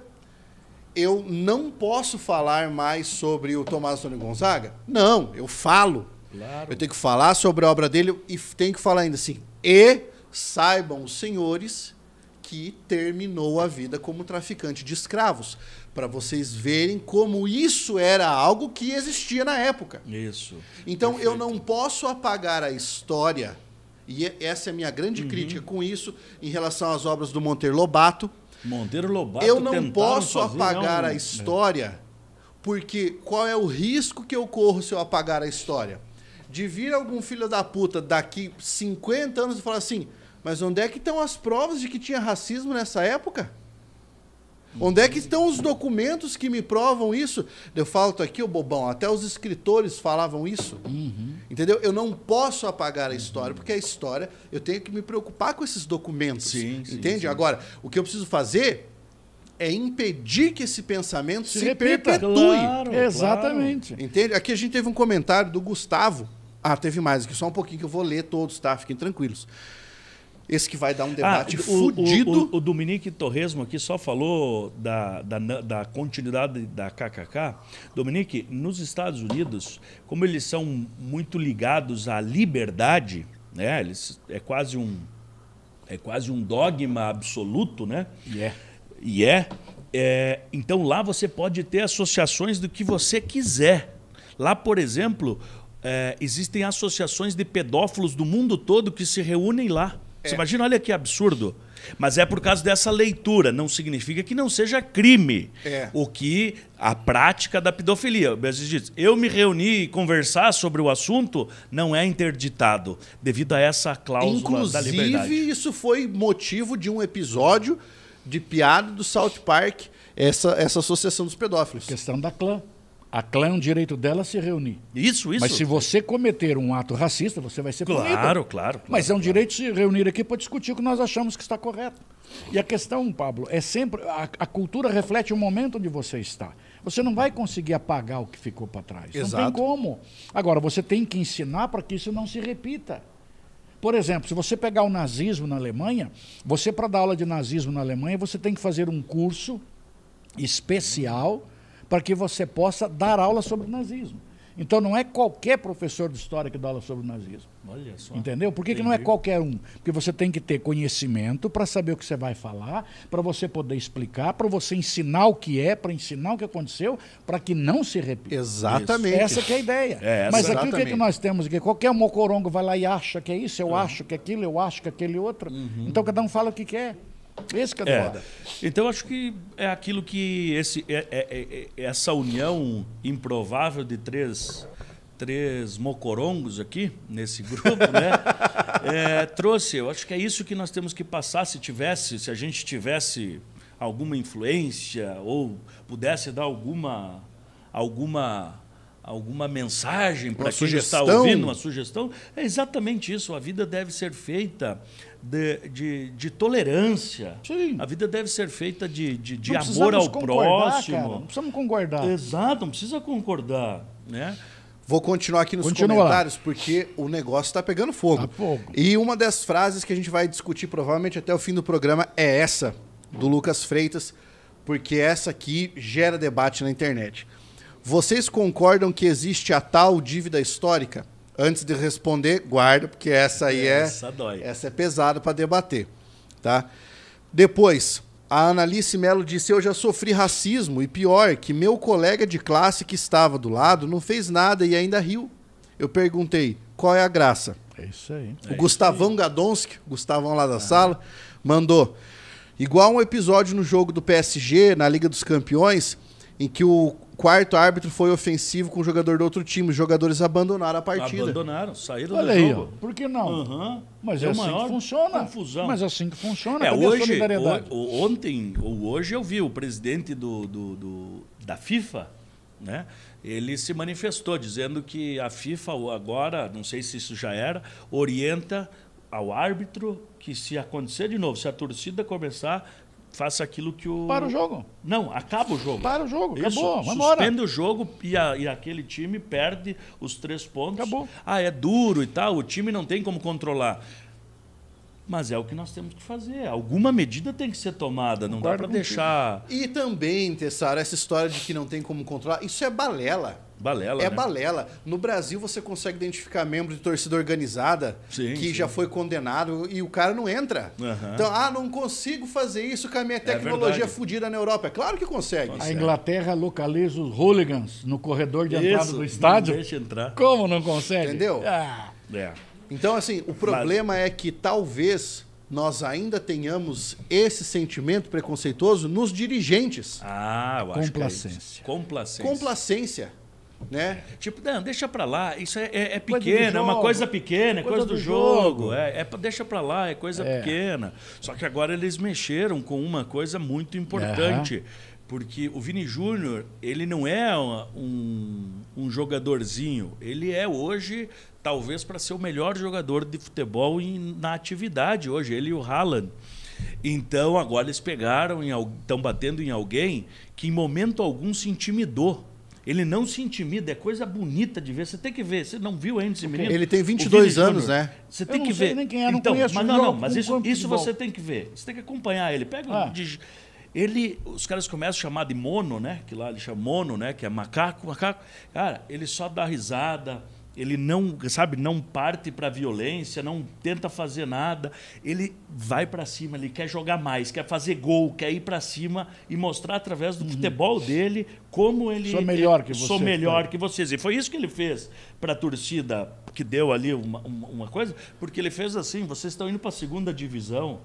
eu não posso falar mais sobre o Tomás Antônio Gonzaga? Não, eu falo. Claro. Eu tenho que falar sobre a obra dele e tenho que falar ainda assim, e saibam os senhores que terminou a vida como traficante de escravos, para vocês verem como isso era algo que existia na época. Isso. Então Perfeito. eu não posso apagar a história. E essa é a minha grande uhum. crítica com isso em relação às obras do Monteiro Lobato. Monteiro Lobato. Eu não posso apagar não, a é. história, porque qual é o risco que eu corro se eu apagar a história? de vir algum filho da puta daqui 50 anos e falar assim: mas onde é que estão as provas de que tinha racismo nessa época? Onde é que estão os documentos que me provam isso? Eu falo, tô aqui, ô bobão, até os escritores falavam isso. Uhum. Entendeu? Eu não posso apagar a história, porque a história, eu tenho que me preocupar com esses documentos. Sim, entende? Sim, sim. Agora, o que eu preciso fazer é impedir que esse pensamento se, se perpetue. Claro, Exatamente. Claro. Entende? Aqui a gente teve um comentário do Gustavo. Ah, teve mais aqui, só um pouquinho que eu vou ler todos, tá? Fiquem tranquilos. Esse que vai dar um ah, debate ah, fudido. O, o, o, Dominique Torresmo aqui só falou da, da, da, continuidade da KKK. Dominique, nos Estados Unidos, como eles são muito ligados à liberdade, né? Eles, é quase um é quase um dogma absoluto, né? E yeah. é. e é. é. Então lá você pode ter associações do que você quiser. Lá, por exemplo, é, existem associações de pedófilos do mundo todo que se reúnem lá. É. Você imagina, olha que absurdo. Mas é por causa dessa leitura, não significa que não seja crime. É. O que a prática da pedofilia. Eu me reuni e conversar sobre o assunto não é interditado, devido a essa cláusula Inclusive, da liberdade. Inclusive, isso foi motivo de um episódio de piada do South Park, essa, essa associação dos pedófilos. questão da clã. A clã é um direito dela se reunir. Isso, isso. Mas se você cometer um ato racista, você vai ser claro, punido. Claro, claro. Mas é um claro. direito se reunir aqui para discutir o que nós achamos que está correto. E a questão, Pablo, é sempre. A, a cultura reflete o momento onde você está. Você não vai conseguir apagar o que ficou para trás. Exato. Não tem como. Agora, você tem que ensinar para que isso não se repita. Por exemplo, se você pegar o nazismo na Alemanha, você, para dar aula de nazismo na Alemanha, você tem que fazer um curso especial para que você possa dar aula sobre o nazismo. Então não é qualquer professor de história que dá aula sobre o nazismo. Olha só. Entendeu? Por que, que não é qualquer um? Porque você tem que ter conhecimento para saber o que você vai falar, para você poder explicar, para você ensinar o que é, para ensinar o que aconteceu, para que não se repita. Exatamente. Isso. Essa é a ideia. É, Mas aqui o que, é que nós temos aqui? Qualquer mocorongo vai lá e acha que é isso, eu ah. acho que é aquilo, eu acho que é aquele outro. Uhum. Então cada um fala o que quer. Esse que é, é. Então acho que é aquilo que esse, é, é, é, é, essa união improvável de três três mocorongos aqui nesse grupo, né? é, trouxe. Eu acho que é isso que nós temos que passar. Se tivesse, se a gente tivesse alguma influência ou pudesse dar alguma alguma alguma mensagem para quem tá está ouvindo, uma sugestão, é exatamente isso. A vida deve ser feita de, de, de tolerância. Sim. A vida deve ser feita de, de, de amor ao próximo. Cara, não precisamos concordar. Exato, não precisa concordar. Né? Vou continuar aqui nos Continua. comentários, porque o negócio está pegando fogo. Tá fogo. E uma das frases que a gente vai discutir provavelmente até o fim do programa é essa, do Lucas Freitas, porque essa aqui gera debate na internet. Vocês concordam que existe a tal dívida histórica? antes de responder, guarda, porque essa aí é, essa é dói. essa é pesada para debater, tá? Depois, a Analice Melo disse: "Eu já sofri racismo e pior, que meu colega de classe que estava do lado não fez nada e ainda riu". Eu perguntei: "Qual é a graça?". É isso aí. O é Gustavão aí. Gadonski, Gustavão lá da ah. sala, mandou: "Igual um episódio no jogo do PSG na Liga dos Campeões, em que o quarto árbitro foi ofensivo com o jogador do outro time. Os jogadores abandonaram a partida. Abandonaram, saíram Olha do aí, jogo. Ó, por que não? Uhum. Mas é, é assim que funciona. Confusão. Mas é assim que funciona. É, hoje, o, ontem, ou hoje, eu vi o presidente do, do, do, da FIFA, né? Ele se manifestou dizendo que a FIFA agora, não sei se isso já era, orienta ao árbitro que se acontecer de novo, se a torcida começar faça aquilo que o. Para o jogo. Não, acaba o jogo. Para o jogo, Isso. acabou, vamos embora. Suspende o jogo e, a, e, aquele time perde os três pontos. Acabou. Ah, é duro e tal, o time não tem como controlar. Mas é o que nós temos que fazer. Alguma medida tem que ser tomada, não Guarda dá para deixar. E também, Tessara, essa história de que não tem como controlar, isso é balela. Balela. É né? balela. No Brasil você consegue identificar membro de torcida organizada sim, que sim. já foi condenado e o cara não entra. Uhum. Então, ah, não consigo fazer isso com a minha é tecnologia é fodida na Europa. É claro que consegue. consegue. A Inglaterra localiza os hooligans no corredor de entrada isso, do estádio. Não deixa entrar. Como não consegue? Entendeu? Ah. É. Então, assim, o problema Mas... é que talvez nós ainda tenhamos esse sentimento preconceituoso nos dirigentes. Ah, eu acho Complacência. que é Complacência. Complacência. Né? Tipo, não, deixa pra lá, isso é, é, é pequeno, é uma coisa pequena, é coisa, coisa do, jogo, jogo. É, é, deixa pra lá, é coisa é. pequena. Só que agora eles mexeram com uma coisa muito importante. Uhum. Porque o Vini Júnior, ele não é um, um jogadorzinho. Ele é hoje, talvez, para ser o melhor jogador de futebol em, na atividade hoje. Ele e o Haaland. Então, agora eles pegaram, estão batendo em alguém que em momento algum se intimidou ele não se intimida, é coisa bonita de ver. Você tem que ver. Você não viu ainda esse menino? Ele tem 22 anos, né? Você tem que ver. É, então, conheço, mas não, não, mas isso, isso você tem que ver. Você tem que acompanhar ele. Pega ah. um dig... ele, os caras começam a chamar de mono, né? Que lá ele chama mono, né? Que é macaco, macaco. Cara, ele só dá risada ele não, sabe, não parte para violência, não tenta fazer nada. Ele vai para cima, ele quer jogar mais, quer fazer gol, quer ir para cima e mostrar através do uhum. futebol dele como ele sou é. melhor que vocês. Sou melhor né? que vocês. E foi isso que ele fez para a torcida que deu ali uma, uma coisa, porque ele fez assim: vocês estão indo para a segunda divisão.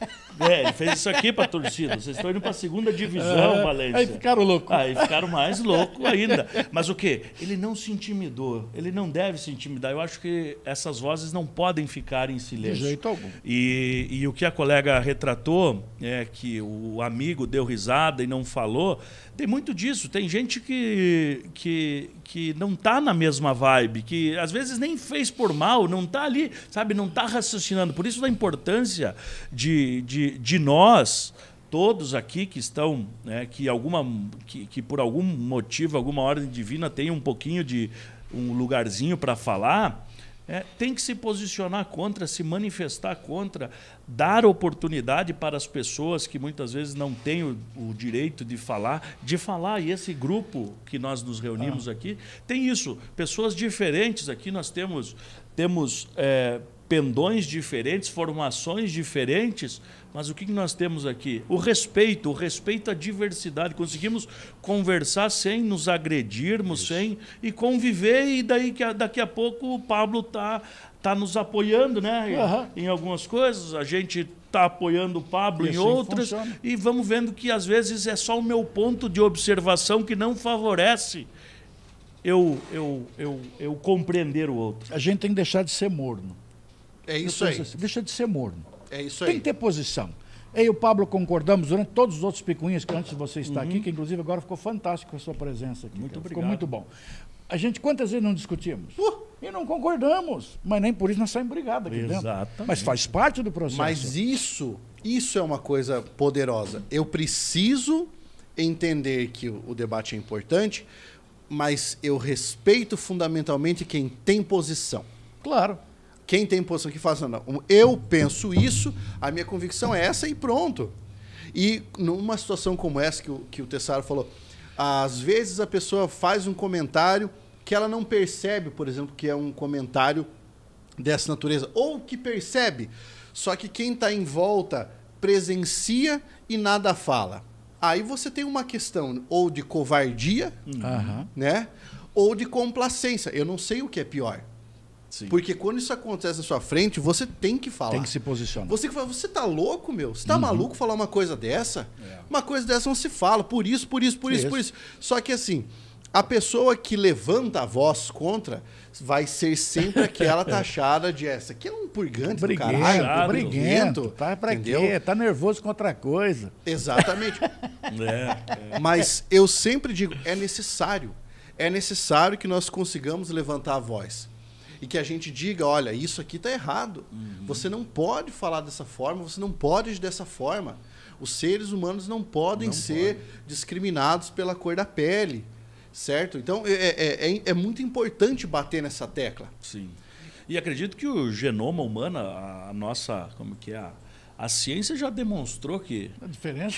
É, ele fez isso aqui para torcida. Vocês estão indo para a segunda divisão, é, Valência. Aí ficaram loucos. Aí ficaram mais loucos ainda. Mas o quê? Ele não se intimidou. Ele não deve se intimidar. Eu acho que essas vozes não podem ficar em silêncio. De jeito algum. E, e o que a colega retratou é que o amigo deu risada e não falou. Tem muito disso. Tem gente que, que, que não tá na mesma vibe, que às vezes nem fez por mal, não tá ali, sabe? Não tá raciocinando. Por isso da importância de, de de, nós, todos aqui que estão, né, que, alguma, que, que por algum motivo, alguma ordem divina tem um pouquinho de um lugarzinho para falar, é, tem que se posicionar contra, se manifestar contra, dar oportunidade para as pessoas que muitas vezes não têm o, o direito de falar, de falar. E esse grupo que nós nos reunimos ah. aqui tem isso. Pessoas diferentes aqui, nós temos, temos é, pendões diferentes, formações diferentes, mas o que nós temos aqui? O respeito, o respeito à diversidade. Conseguimos conversar sem nos agredirmos, Isso. sem e conviver, e daí que daqui a pouco o Pablo está tá nos apoiando, né? Uhum. Em algumas coisas, a gente está apoiando o Pablo e em assim outras. E vamos vendo que às vezes é só o meu ponto de observação que não favorece eu, eu, eu, eu compreender o outro. A gente tem que deixar de ser morno. É isso aí. Assim, deixa de ser morno. É isso aí. Tem que ter posição. Eu e o Pablo concordamos durante todos os outros picuinhas que antes de você estar uhum. aqui, que inclusive agora ficou fantástico a sua presença aqui. Muito obrigado. Ficou muito bom. A gente quantas vezes não discutimos? Uh, e não concordamos, mas nem por isso nós saímos brigados aqui Exatamente. dentro. Mas faz parte do processo. Mas isso, isso é uma coisa poderosa. Eu preciso entender que o debate é importante, mas eu respeito fundamentalmente quem tem posição. Claro. Quem tem posição que faz, não. Eu penso isso, a minha convicção é essa e pronto. E numa situação como essa que o, que o Tessaro falou, às vezes a pessoa faz um comentário que ela não percebe, por exemplo, que é um comentário dessa natureza, ou que percebe, só que quem está em volta presencia e nada fala. Aí você tem uma questão ou de covardia, uhum. né? Ou de complacência. Eu não sei o que é pior. Sim. Porque quando isso acontece na sua frente, você tem que falar. Tem que se posicionar. Você que fala, você tá louco, meu? Você tá uhum. maluco falar uma coisa dessa? É. Uma coisa dessa não se fala, por isso, por isso, por isso, isso, por isso. Só que assim, a pessoa que levanta a voz contra vai ser sempre aquela taxada de essa. Que é um purgante briguento, do caralho. Briguento. Tá pra entendeu? quê? Tá nervoso com outra coisa. Exatamente. é, é. Mas eu sempre digo, é necessário. É necessário que nós consigamos levantar a voz e que a gente diga, olha, isso aqui está errado. Uhum. Você não pode falar dessa forma, você não pode dessa forma. Os seres humanos não podem não ser pode. discriminados pela cor da pele, certo? Então é, é, é, é, é muito importante bater nessa tecla. Sim. E acredito que o genoma humano, a nossa, como que é, a, a ciência já demonstrou que,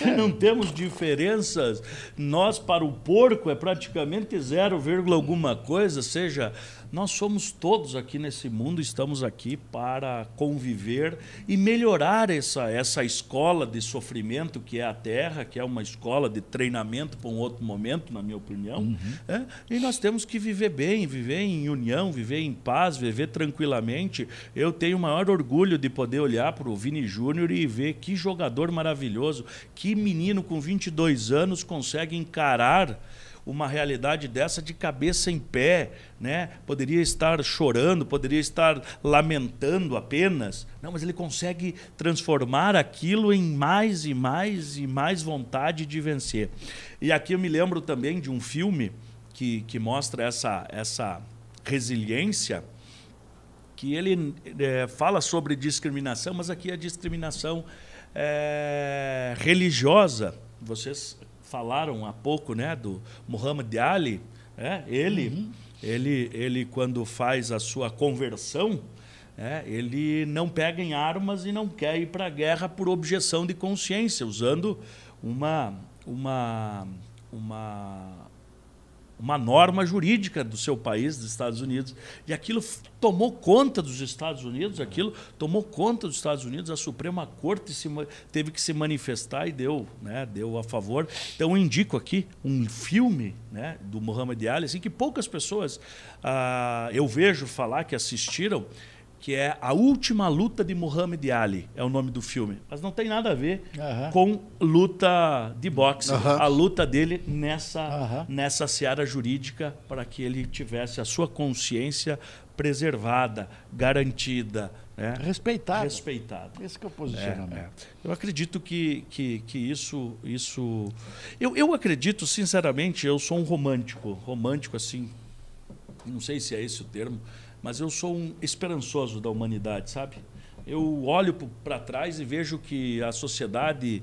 que não é- temos diferenças. Nós para o porco é praticamente zero vírgula alguma coisa, seja nós somos todos aqui nesse mundo, estamos aqui para conviver e melhorar essa, essa escola de sofrimento que é a Terra, que é uma escola de treinamento para um outro momento, na minha opinião. Uhum. É? E nós temos que viver bem, viver em união, viver em paz, viver tranquilamente. Eu tenho o maior orgulho de poder olhar para o Vini Júnior e ver que jogador maravilhoso, que menino com 22 anos consegue encarar uma realidade dessa de cabeça em pé, né? Poderia estar chorando, poderia estar lamentando apenas. Não, mas ele consegue transformar aquilo em mais e mais e mais vontade de vencer. E aqui eu me lembro também de um filme que, que mostra essa, essa resiliência que ele é, fala sobre discriminação, mas aqui é discriminação é, religiosa. Vocês falaram há pouco, né, do Muhammad Ali, né? ele, uhum. ele, ele quando faz a sua conversão, é, ele não pega em armas e não quer ir para a guerra por objeção de consciência, usando uma, uma, uma uma norma jurídica do seu país, dos Estados Unidos. E aquilo tomou conta dos Estados Unidos, aquilo tomou conta dos Estados Unidos, a Suprema Corte se, teve que se manifestar e deu, né, deu a favor. Então eu indico aqui um filme né, do Muhammad Ali, assim, que poucas pessoas ah, eu vejo falar que assistiram, que é A Última Luta de Muhammad Ali, é o nome do filme. Mas não tem nada a ver com luta de boxe. A luta dele nessa, nessa seara jurídica para que ele tivesse a sua consciência preservada, garantida. Né? Respeitada. Respeitada. Esse é o posicionamento. É, é. Eu acredito que, que, que isso... isso... Eu, eu acredito, sinceramente, eu sou um romântico. Romântico, assim... Não sei se é esse o termo mas eu sou um esperançoso da humanidade, sabe? Eu olho para trás e vejo que a sociedade,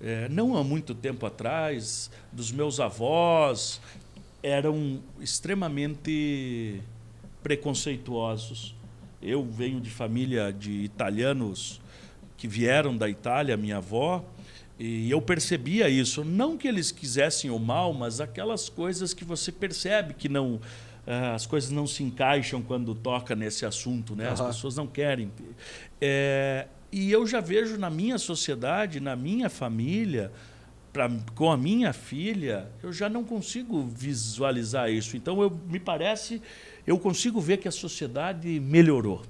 é, não há muito tempo atrás, dos meus avós, eram extremamente preconceituosos. Eu venho de família de italianos que vieram da Itália, minha avó, e eu percebia isso. Não que eles quisessem o mal, mas aquelas coisas que você percebe que não ah, as coisas não se encaixam quando toca nesse assunto, né? As pessoas não querem. É, e eu já vejo na minha sociedade, na minha família, pra, com a minha filha, eu já não consigo visualizar isso. Então, eu, me parece, eu consigo ver que a sociedade melhorou,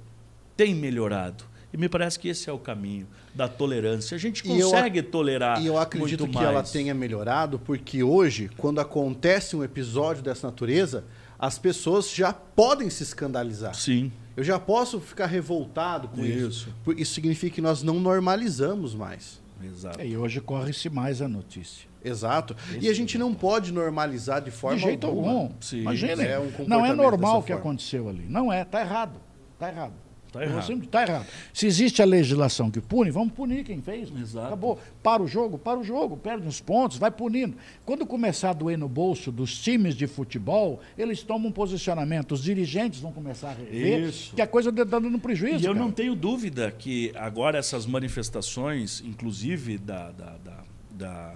tem melhorado. E me parece que esse é o caminho da tolerância. A gente consegue e eu, tolerar. E eu acredito que mais. ela tenha melhorado, porque hoje, quando acontece um episódio dessa natureza, as pessoas já podem se escandalizar. Sim. Eu já posso ficar revoltado com isso. Isso, isso significa que nós não normalizamos mais. Exato. É, e hoje corre-se mais a notícia. Exato. Esse e a gente é não pode normalizar de forma De jeito alguma. algum. Sim. Imagina. É um não é normal o que forma. aconteceu ali. Não é, Está errado. Está errado. Tá então, errado. está errado. Se existe a legislação que pune, vamos punir quem fez. Né? Exato. Acabou. Para o jogo, para o jogo, perde uns pontos, vai punindo. Quando começar a doer no bolso dos times de futebol, eles tomam um posicionamento. Os dirigentes vão começar a rever Isso. que a coisa está dando no prejuízo. E eu cara. não tenho dúvida que agora essas manifestações, inclusive da, da, da, da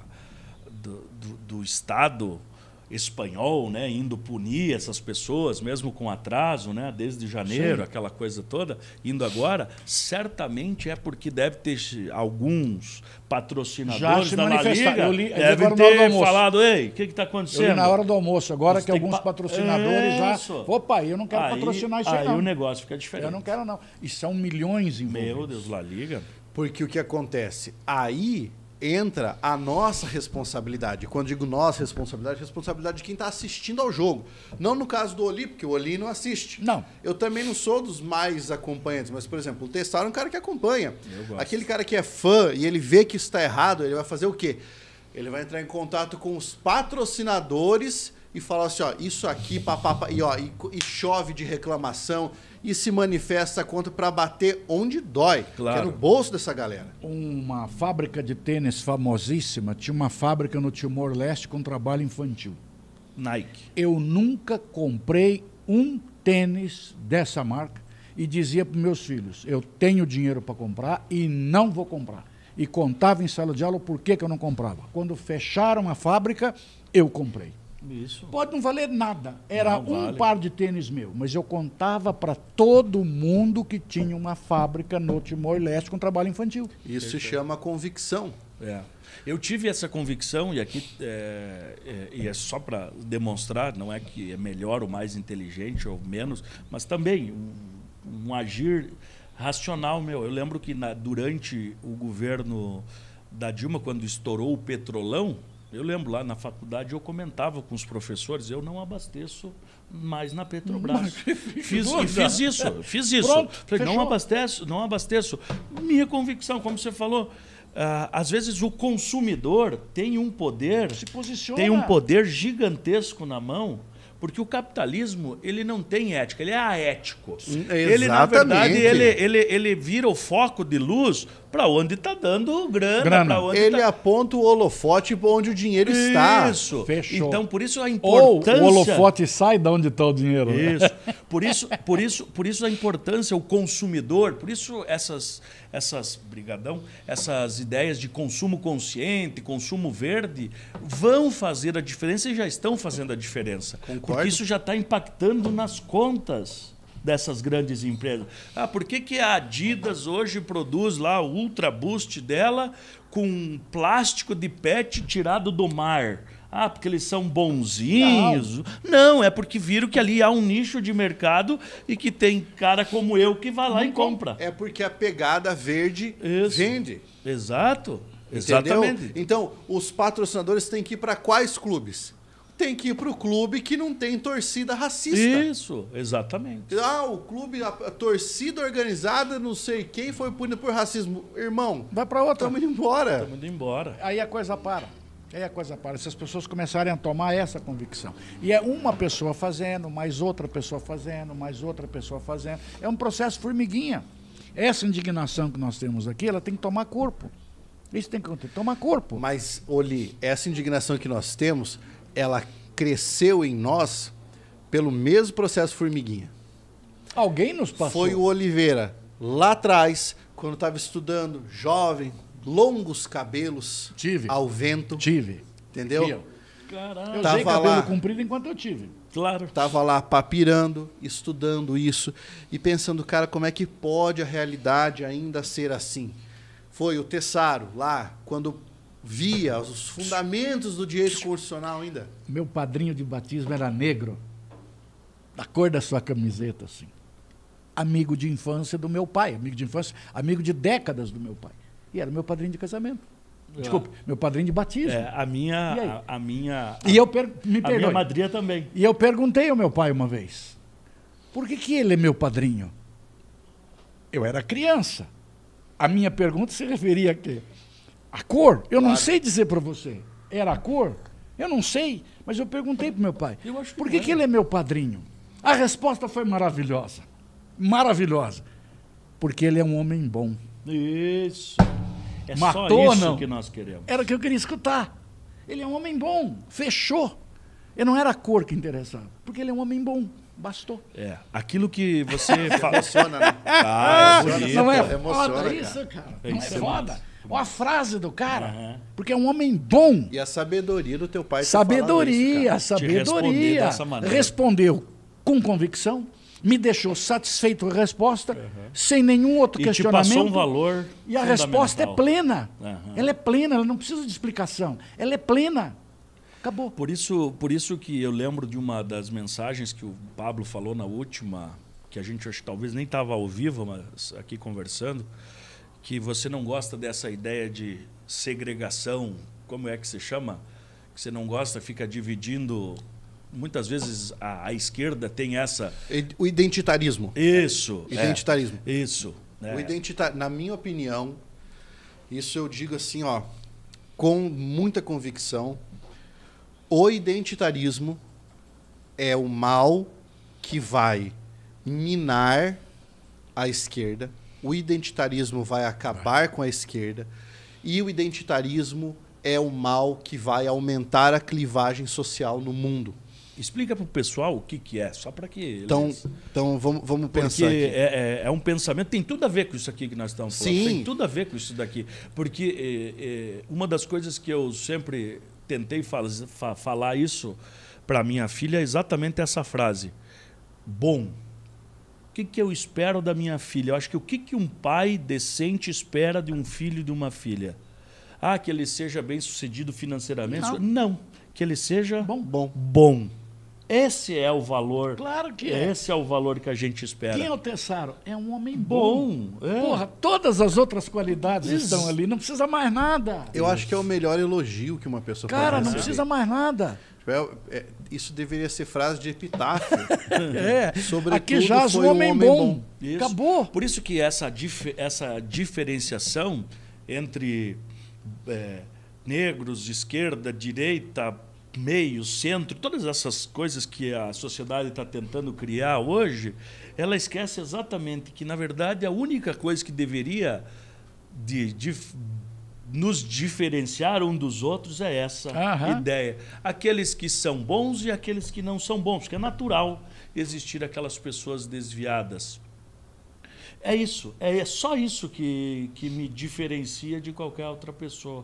do, do, do Estado espanhol, né, indo punir essas pessoas, mesmo com atraso, né, desde janeiro, Sim. aquela coisa toda, indo agora, certamente é porque deve ter alguns patrocinadores da La Liga li, devem ter falado, ei, o que está acontecendo? na hora do almoço, agora Você que alguns pa... patrocinadores isso. já... Opa, eu não quero aí, patrocinar isso aí, aí o negócio fica diferente. Eu não quero não. E são milhões envolvidos. Meu Deus, La Liga. Porque o que acontece? Aí entra a nossa responsabilidade. Quando digo nossa responsabilidade, responsabilidade de quem está assistindo ao jogo. Não no caso do Oli, porque o Oli não assiste. Não. Eu também não sou dos mais acompanhantes, mas, por exemplo, o Testar é um cara que acompanha. Aquele cara que é fã e ele vê que está errado, ele vai fazer o quê? Ele vai entrar em contato com os patrocinadores e fala assim, ó, isso aqui, papapá, e ó, e, e chove de reclamação e se manifesta contra para bater onde dói, claro. que é no bolso dessa galera. Uma fábrica de tênis famosíssima tinha uma fábrica no Timor-Leste com trabalho infantil. Nike. Eu nunca comprei um tênis dessa marca e dizia para meus filhos: eu tenho dinheiro para comprar e não vou comprar. E contava em sala de aula por que, que eu não comprava. Quando fecharam a fábrica, eu comprei. Isso. Pode não valer nada. Era um par de tênis meu, mas eu contava para todo mundo que tinha uma fábrica no Timor-Leste com trabalho infantil. Isso Perfeito. se chama convicção. É. Eu tive essa convicção, e aqui é, é, e é só para demonstrar, não é que é melhor ou mais inteligente ou menos, mas também um, um agir racional meu. Eu lembro que na, durante o governo da Dilma, quando estourou o petrolão, eu lembro lá na faculdade, eu comentava com os professores, eu não abasteço mais na Petrobras. Fiz, fiz isso, fiz isso. Pronto, Falei, não abasteço, não abasteço. Minha convicção, como você falou, Uh, às vezes o consumidor tem um poder tem um poder gigantesco na mão porque o capitalismo ele não tem ética ele é aético Exatamente. ele na verdade ele, ele, ele vira o foco de luz para onde está dando grana. grana. Onde Ele tá... aponta o holofote para onde o dinheiro isso. está. Isso. Fechou. Então, por isso a importância... Ou o holofote sai de onde está o dinheiro. Né? Isso. Por isso, por isso, por isso a importância, o consumidor, por isso essas, essas, brigadão, essas ideias de consumo consciente, consumo verde, vão fazer a diferença e já estão fazendo a diferença. Concordo. Porque isso já está impactando nas contas dessas grandes empresas. Ah, por que, que a Adidas hoje produz lá o Ultra Boost dela com plástico de PET tirado do mar? Ah, porque eles são bonzinhos. Não. Não. é porque viram que ali há um nicho de mercado e que tem cara como eu que vai lá Não e compra. É porque a pegada verde Isso. vende. Exato. Entendeu? Exatamente. Então, os patrocinadores têm que ir para quais clubes? tem que ir pro clube que não tem torcida racista. Isso, exatamente. Ah, o clube, a, a torcida organizada, não sei quem, foi punido por racismo. Irmão, vai para outra. Estamos indo embora. Estamos indo embora. Aí a coisa para. Aí a coisa para. Se as pessoas começarem a tomar essa convicção. E é uma pessoa fazendo, mais outra pessoa fazendo, mais outra pessoa fazendo. É um processo formiguinha. Essa indignação que nós temos aqui, ela tem que tomar corpo. Isso tem que tomar corpo. Mas, Oli, essa indignação que nós temos ela cresceu em nós pelo mesmo processo formiguinha. Alguém nos passou? Foi o Oliveira, lá atrás, quando estava estudando, jovem, longos cabelos tive. ao vento. Tive. Entendeu? Caralho. Eu tava cabelo lá, comprido enquanto eu tive. Claro. Tava lá papirando, estudando isso e pensando, cara, como é que pode a realidade ainda ser assim? Foi o Tessaro lá, quando via os fundamentos do direito constitucional ainda. Meu padrinho de batismo era negro, da cor da sua camiseta, assim. Amigo de infância do meu pai, amigo de infância, amigo de décadas do meu pai. E era meu padrinho de casamento. Ah. Desculpe, meu padrinho de batismo. É, a minha. A, a, minha. E eu per, me perdoe. A minha madrinha também. E eu perguntei ao meu pai uma vez: por que, que ele é meu padrinho? Eu era criança. A minha pergunta se referia a quê? A cor? Eu claro. não sei dizer para você. Era a cor? Eu não sei, mas eu perguntei pro meu pai. Que por que, que é. ele é meu padrinho? A resposta foi maravilhosa. Maravilhosa. Porque ele é um homem bom. Isso. É Matou só isso não? que nós queremos. Era o que eu queria escutar. Ele é um homem bom. Fechou. E não era a cor que interessava, porque ele é um homem bom. Bastou. É. Aquilo que você fala. Emociona, né? Ah, é, emociona, não é, é foda isso, cara. É não é foda. Olha a frase do cara. Uhum. Porque é um homem bom. E a sabedoria do teu pai. Sabedoria, isso, sabedoria. Respondeu com convicção, me deixou satisfeito com a resposta, uhum. sem nenhum outro e questionamento. Te passou um valor. E a resposta é plena. Uhum. Ela é plena, ela não precisa de explicação. Ela é plena. Acabou. Por isso, por isso que eu lembro de uma das mensagens que o Pablo falou na última, que a gente acho, talvez nem estava ao vivo, mas aqui conversando que você não gosta dessa ideia de segregação, como é que se chama? Que você não gosta, fica dividindo. Muitas vezes a, a esquerda tem essa. O identitarismo. Isso. É. Identitarismo. É, isso. É. O identitar... Na minha opinião, isso eu digo assim, ó, com muita convicção, o identitarismo é o mal que vai minar a esquerda, o identitarismo vai acabar com a esquerda e o identitarismo é o mal que vai aumentar a clivagem social no mundo. Explica para o pessoal o que, que é, só para que. Então, eles... então vamos, vamos pensar. Porque é, é, é, um pensamento, tem tudo a ver com isso aqui que nós estamos falando. Sim. Tem tudo a ver com isso daqui. Porque é, é uma das coisas que eu sempre tentei falar isso para minha filha é exatamente essa frase: bom, o que, que eu espero da minha filha? Eu acho que o que, que um pai decente espera de um filho e de uma filha? Ah, que ele seja bem sucedido financeiramente? Não. Não. Que ele seja bom. bom. bom. Esse é o valor. Claro que é. Esse é o valor que a gente espera. Quem é o Tessaro? É um homem bom. bom é. Porra, todas as outras qualidades Isso. estão ali. Não precisa mais nada. Eu Isso. acho que é o melhor elogio que uma pessoa Cara, pode não precisa mais nada. Tipo, é, é, isso deveria ser frase de epitáfio. é. Sobre Aqui já o um homem bom. bom. Acabou. Por isso que essa, dif essa diferenciação entre é, negros, esquerda, direita, meio, centro, todas essas coisas que a sociedade está tentando criar hoje, ela esquece exatamente que, na verdade, a única coisa que deveria de, de nos diferenciar um dos outros é essa Aham. ideia. Aqueles que são bons e aqueles que não são bons, que é natural existir aquelas pessoas desviadas. É isso, é só isso que, que me diferencia de qualquer outra pessoa.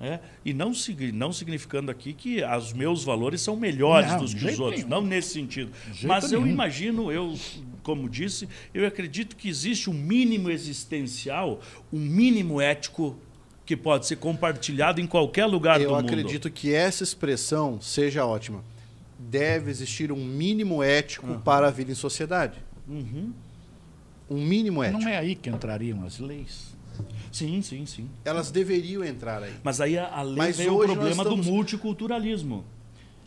É, e não, não significando aqui que os meus valores são melhores não, dos que os outros, nenhum. não nesse sentido. Mas eu imagino, eu, como disse, eu acredito que existe um mínimo existencial, um mínimo ético que pode ser compartilhado em qualquer lugar eu do mundo. Eu acredito que essa expressão seja ótima. Deve existir um mínimo ético uhum. para a vida em sociedade. Uhum. Um mínimo ético. Não é aí que entrariam as leis. Sim, sim, sim. Elas deveriam entrar aí. Mas aí a, a lei Mas vem o problema estamos... do multiculturalismo.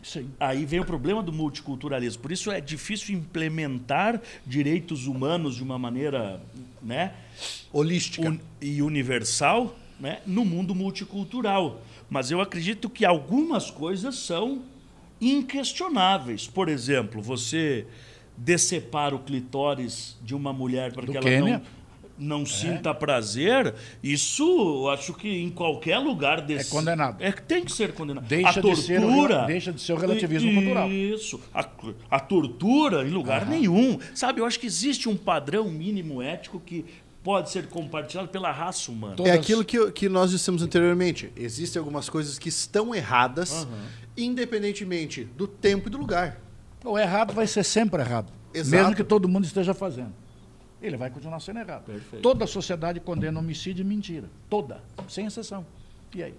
Sim. Aí vem o problema do multiculturalismo. Por isso é difícil implementar direitos humanos de uma maneira né, holística un, e universal né, no mundo multicultural. Mas eu acredito que algumas coisas são inquestionáveis. Por exemplo, você decepar o clitóris de uma mulher para que ela Quênia? não não é. sinta prazer, isso acho que em qualquer lugar é desse. É condenado. É que tem que ser condenado. Deixa a tortura. De ser o, deixa de ser o relativismo isso, cultural. Isso. A, a, tortura em lugar Aham. nenhum. Sabe, eu acho que existe um padrão mínimo ético que pode ser compartilhado pela raça humana. É aquilo que, que nós dissemos anteriormente. Existem algumas coisas que estão erradas, independentemente do tempo e do lugar. O errado vai ser sempre errado. Exato. Mesmo que todo mundo esteja fazendo ele vai continuar sendo errado. Perfeito. Toda a sociedade condena homicídio e mentira. Toda, sem exceção. E aí?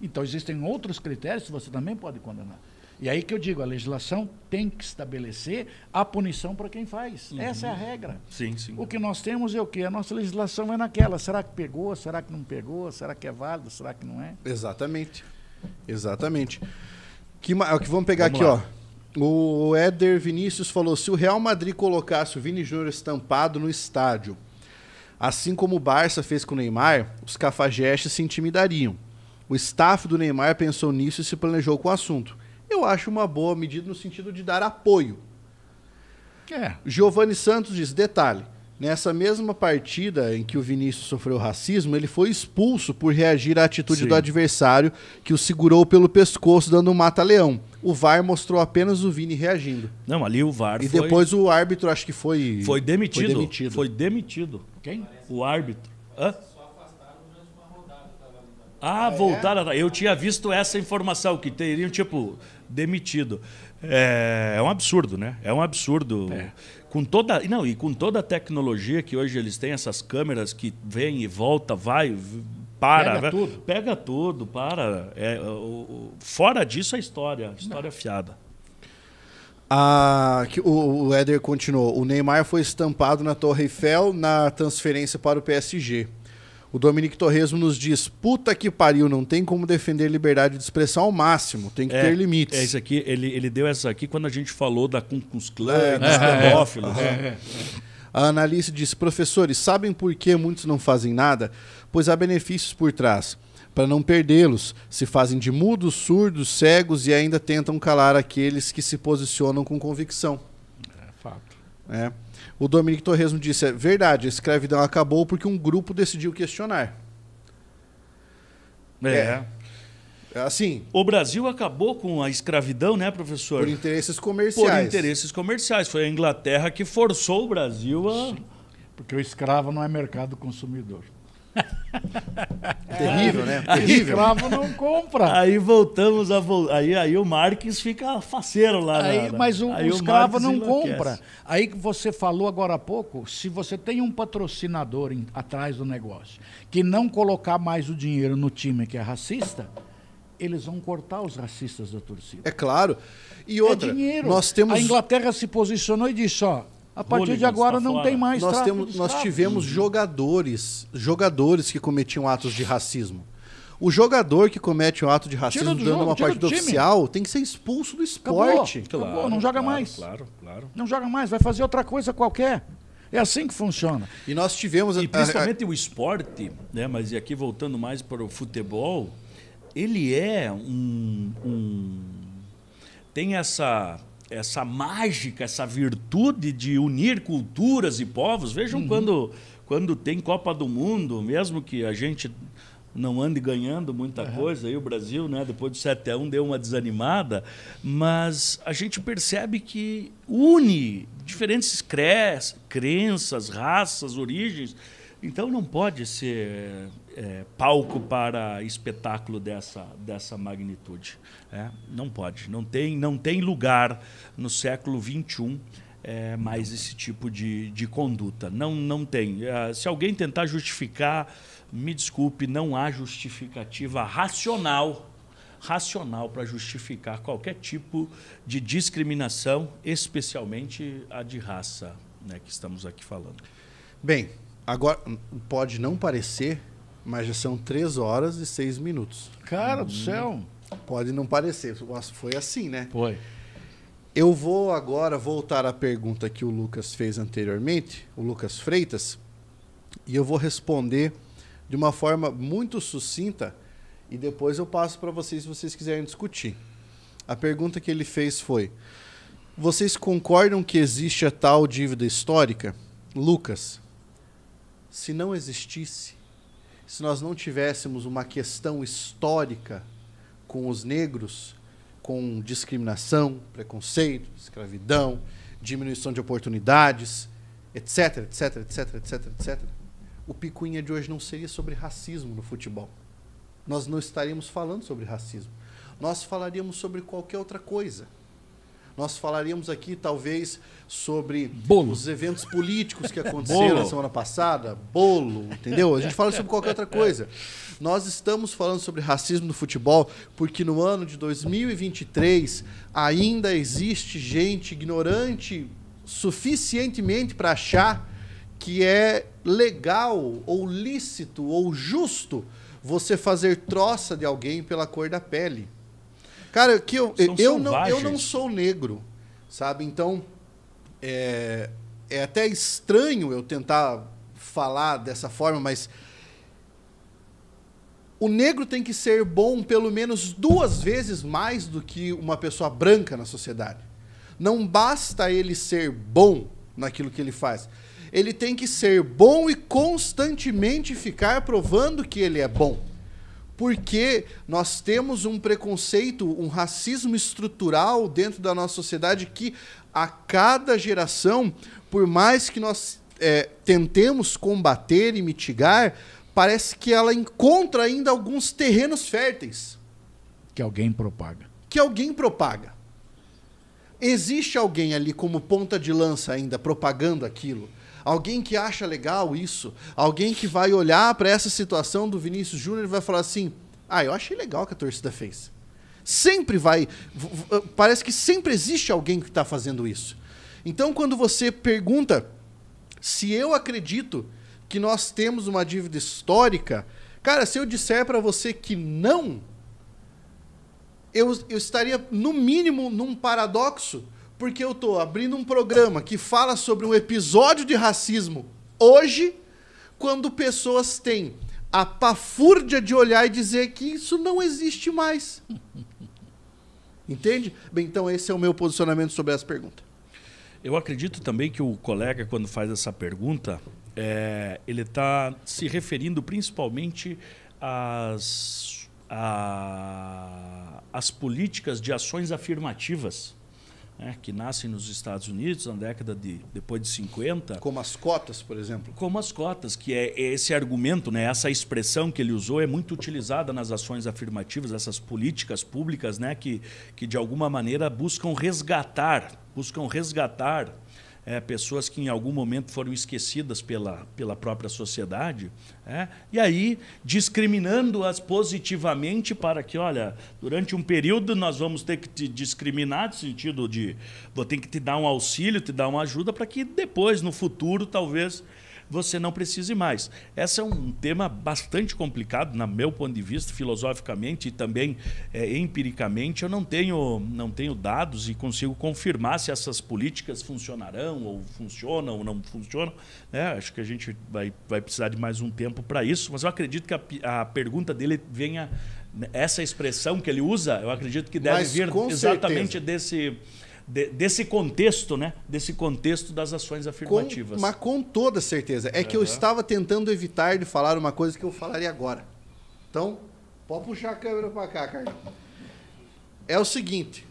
Então existem outros critérios que você também pode condenar. E aí que eu digo, a legislação tem que estabelecer a punição para quem faz. Uhum. Essa é a regra. Sim, sim. O que nós temos é o quê? A nossa legislação é naquela. Será que pegou? Será que não pegou? Será que é válido? Será que não é? Exatamente. Exatamente. Que, é que vamos pegar vamos aqui, lá. ó. O Éder Vinícius falou: se o Real Madrid colocasse o Vini Júnior estampado no estádio, assim como o Barça fez com o Neymar, os cafajestes se intimidariam. O staff do Neymar pensou nisso e se planejou com o assunto. Eu acho uma boa medida no sentido de dar apoio. É. Giovanni Santos diz: detalhe, Nessa mesma partida em que o Vinícius sofreu racismo, ele foi expulso por reagir à atitude Sim. do adversário que o segurou pelo pescoço dando um mata-leão. O VAR mostrou apenas o Vini reagindo. Não, ali o VAR E foi... depois o árbitro acho que foi foi demitido. Foi demitido. Foi demitido. Quem? Parece o árbitro. Hã? Ah, ah voltaram. Eu tinha visto essa informação que teriam tipo demitido. É, é um absurdo, né? É um absurdo. É. Com toda, não, e com toda a tecnologia que hoje eles têm, essas câmeras que vem e volta, vai, para. Pega tudo. Pega tudo, para. É, o, o, fora disso é história, história não. fiada. Ah, o Éder continuou. O Neymar foi estampado na Torre Eiffel na transferência para o PSG. O Dominic Torresmo nos diz: puta que pariu, não tem como defender liberdade de expressão ao máximo, tem que é, ter limites. É isso aqui, ele, ele deu essa aqui quando a gente falou da Ku Klux Klan, é, dos né? pedófilos. É, né? é, é. a analista diz: professores, sabem por que muitos não fazem nada? Pois há benefícios por trás. Para não perdê-los, se fazem de mudos, surdos, cegos e ainda tentam calar aqueles que se posicionam com convicção. É fato. É. O Dominic Torresmo disse: é verdade, a escravidão acabou porque um grupo decidiu questionar. É. é. Assim. O Brasil acabou com a escravidão, né, professor? Por interesses comerciais. Por interesses comerciais. Foi a Inglaterra que forçou o Brasil a. Sim, porque o escravo não é mercado consumidor. Terrível, né? Aí, Terrível. escravo não compra. Aí voltamos a. Vo... Aí, aí o Marques fica faceiro lá. Aí, na... Mas o, aí o escravo o não enlouquece. compra. Aí que você falou agora há pouco: se você tem um patrocinador em, atrás do negócio que não colocar mais o dinheiro no time que é racista, eles vão cortar os racistas da torcida. É claro. E outra, é dinheiro. nós temos. A Inglaterra se posicionou e disse: ó, a partir de tá agora não fora. tem mais nós temos Nós tivemos jogadores, jogadores que cometiam atos de racismo. O jogador que comete um ato de racismo dando jogo, uma partida oficial tem que ser expulso do esporte. Acabou, claro, não joga claro, mais. Claro, claro. Não joga mais, vai fazer outra coisa qualquer. É assim que funciona. E nós tivemos... E principalmente o esporte, né, mas e aqui voltando mais para o futebol, ele é um, um tem essa essa mágica, essa virtude de unir culturas e povos. Vejam uhum. quando, quando tem Copa do Mundo, mesmo que a gente não ande ganhando muita uhum. coisa, aí o Brasil, né, depois do 7 a 1 deu uma desanimada, mas a gente percebe que une diferentes cre crenças, raças, origens. Então não pode ser é, palco para espetáculo dessa, dessa magnitude. É, não pode. Não tem, não tem lugar no século XXI é, mais esse tipo de, de conduta. Não, não tem. É, se alguém tentar justificar, me desculpe, não há justificativa racional racional para justificar qualquer tipo de discriminação, especialmente a de raça, né, que estamos aqui falando. Bem, agora pode não parecer, mas já são 3 horas e 6 minutos. Cara hum, do céu! Pode não parecer, foi assim, né? Foi. Eu vou agora voltar à pergunta que o Lucas fez anteriormente, o Lucas Freitas, e eu vou responder de uma forma muito sucinta e depois eu passo para vocês se vocês quiserem discutir. A pergunta que ele fez foi: Vocês concordam que existe a tal dívida histórica? Lucas, se não existisse, se nós não tivéssemos uma questão histórica com os negros, com discriminação, preconceito, escravidão, diminuição de oportunidades, etc, etc, etc, etc, etc, o picuinha de hoje não seria sobre racismo no futebol. Nós não estaríamos falando sobre racismo. Nós falaríamos sobre qualquer outra coisa. Nós falaríamos aqui, talvez, sobre bolo. os eventos políticos que aconteceram na semana passada. Bolo, entendeu? A gente fala sobre qualquer outra coisa. Nós estamos falando sobre racismo no futebol porque no ano de 2023 ainda existe gente ignorante suficientemente para achar que é legal ou lícito ou justo você fazer troça de alguém pela cor da pele. Cara, que eu, eu, não, eu não sou negro, sabe? Então, é, é até estranho eu tentar falar dessa forma, mas o negro tem que ser bom pelo menos duas vezes mais do que uma pessoa branca na sociedade. Não basta ele ser bom naquilo que ele faz. Ele tem que ser bom e constantemente ficar provando que ele é bom porque nós temos um preconceito, um racismo estrutural dentro da nossa sociedade que a cada geração, por mais que nós é, tentemos combater e mitigar, parece que ela encontra ainda alguns terrenos férteis. Que alguém propaga. Que alguém propaga. Existe alguém ali como ponta de lança ainda propagando aquilo. Alguém que acha legal isso, alguém que vai olhar para essa situação do Vinícius Júnior e vai falar assim: "Ah, eu achei legal que a torcida fez". Sempre vai, ah, parece que sempre existe alguém que está fazendo isso. Então, quando você pergunta se eu acredito que nós temos uma dívida histórica, cara, se eu disser para você que não, eu, eu estaria, no mínimo, num paradoxo, porque eu tô abrindo um programa que fala sobre um episódio de racismo hoje, quando pessoas têm a pafúrdia de olhar e dizer que isso não existe mais. Entende? Bem, então esse é o meu posicionamento sobre essa pergunta. Eu acredito também que o colega, quando faz essa pergunta, é, ele está se referindo principalmente às, a, às políticas de ações afirmativas né, que nascem nos Estados Unidos na década de depois de 50. Como as cotas, por exemplo. Como as cotas, que é, é esse argumento, né, essa expressão que ele usou é muito utilizada nas ações afirmativas, essas políticas públicas, né, que, que de alguma maneira buscam resgatar, buscam resgatar é, pessoas que em algum momento foram esquecidas pela, pela própria sociedade, é, e aí discriminando-as positivamente para que, olha, durante um período nós vamos ter que te discriminar no sentido de vou ter que te dar um auxílio, te dar uma ajuda para que depois, no futuro, talvez você não precise mais. Esse é um tema bastante complicado, no meu ponto de vista, filosoficamente e também é, empiricamente. Eu não tenho, não tenho dados e consigo confirmar se essas políticas funcionarão ou funcionam ou não funcionam. Né? acho que a gente vai, vai precisar de mais um tempo para isso, mas eu acredito que a, a pergunta dele venha né, essa expressão que ele usa, eu acredito que deve Mas, vir exatamente certeza. desse de, desse contexto, né? Desse contexto das ações afirmativas. Com, mas com toda certeza. É uhum. que eu estava tentando evitar de falar uma coisa que eu falaria agora. Então, pode puxar a câmera para cá, cara. É o seguinte.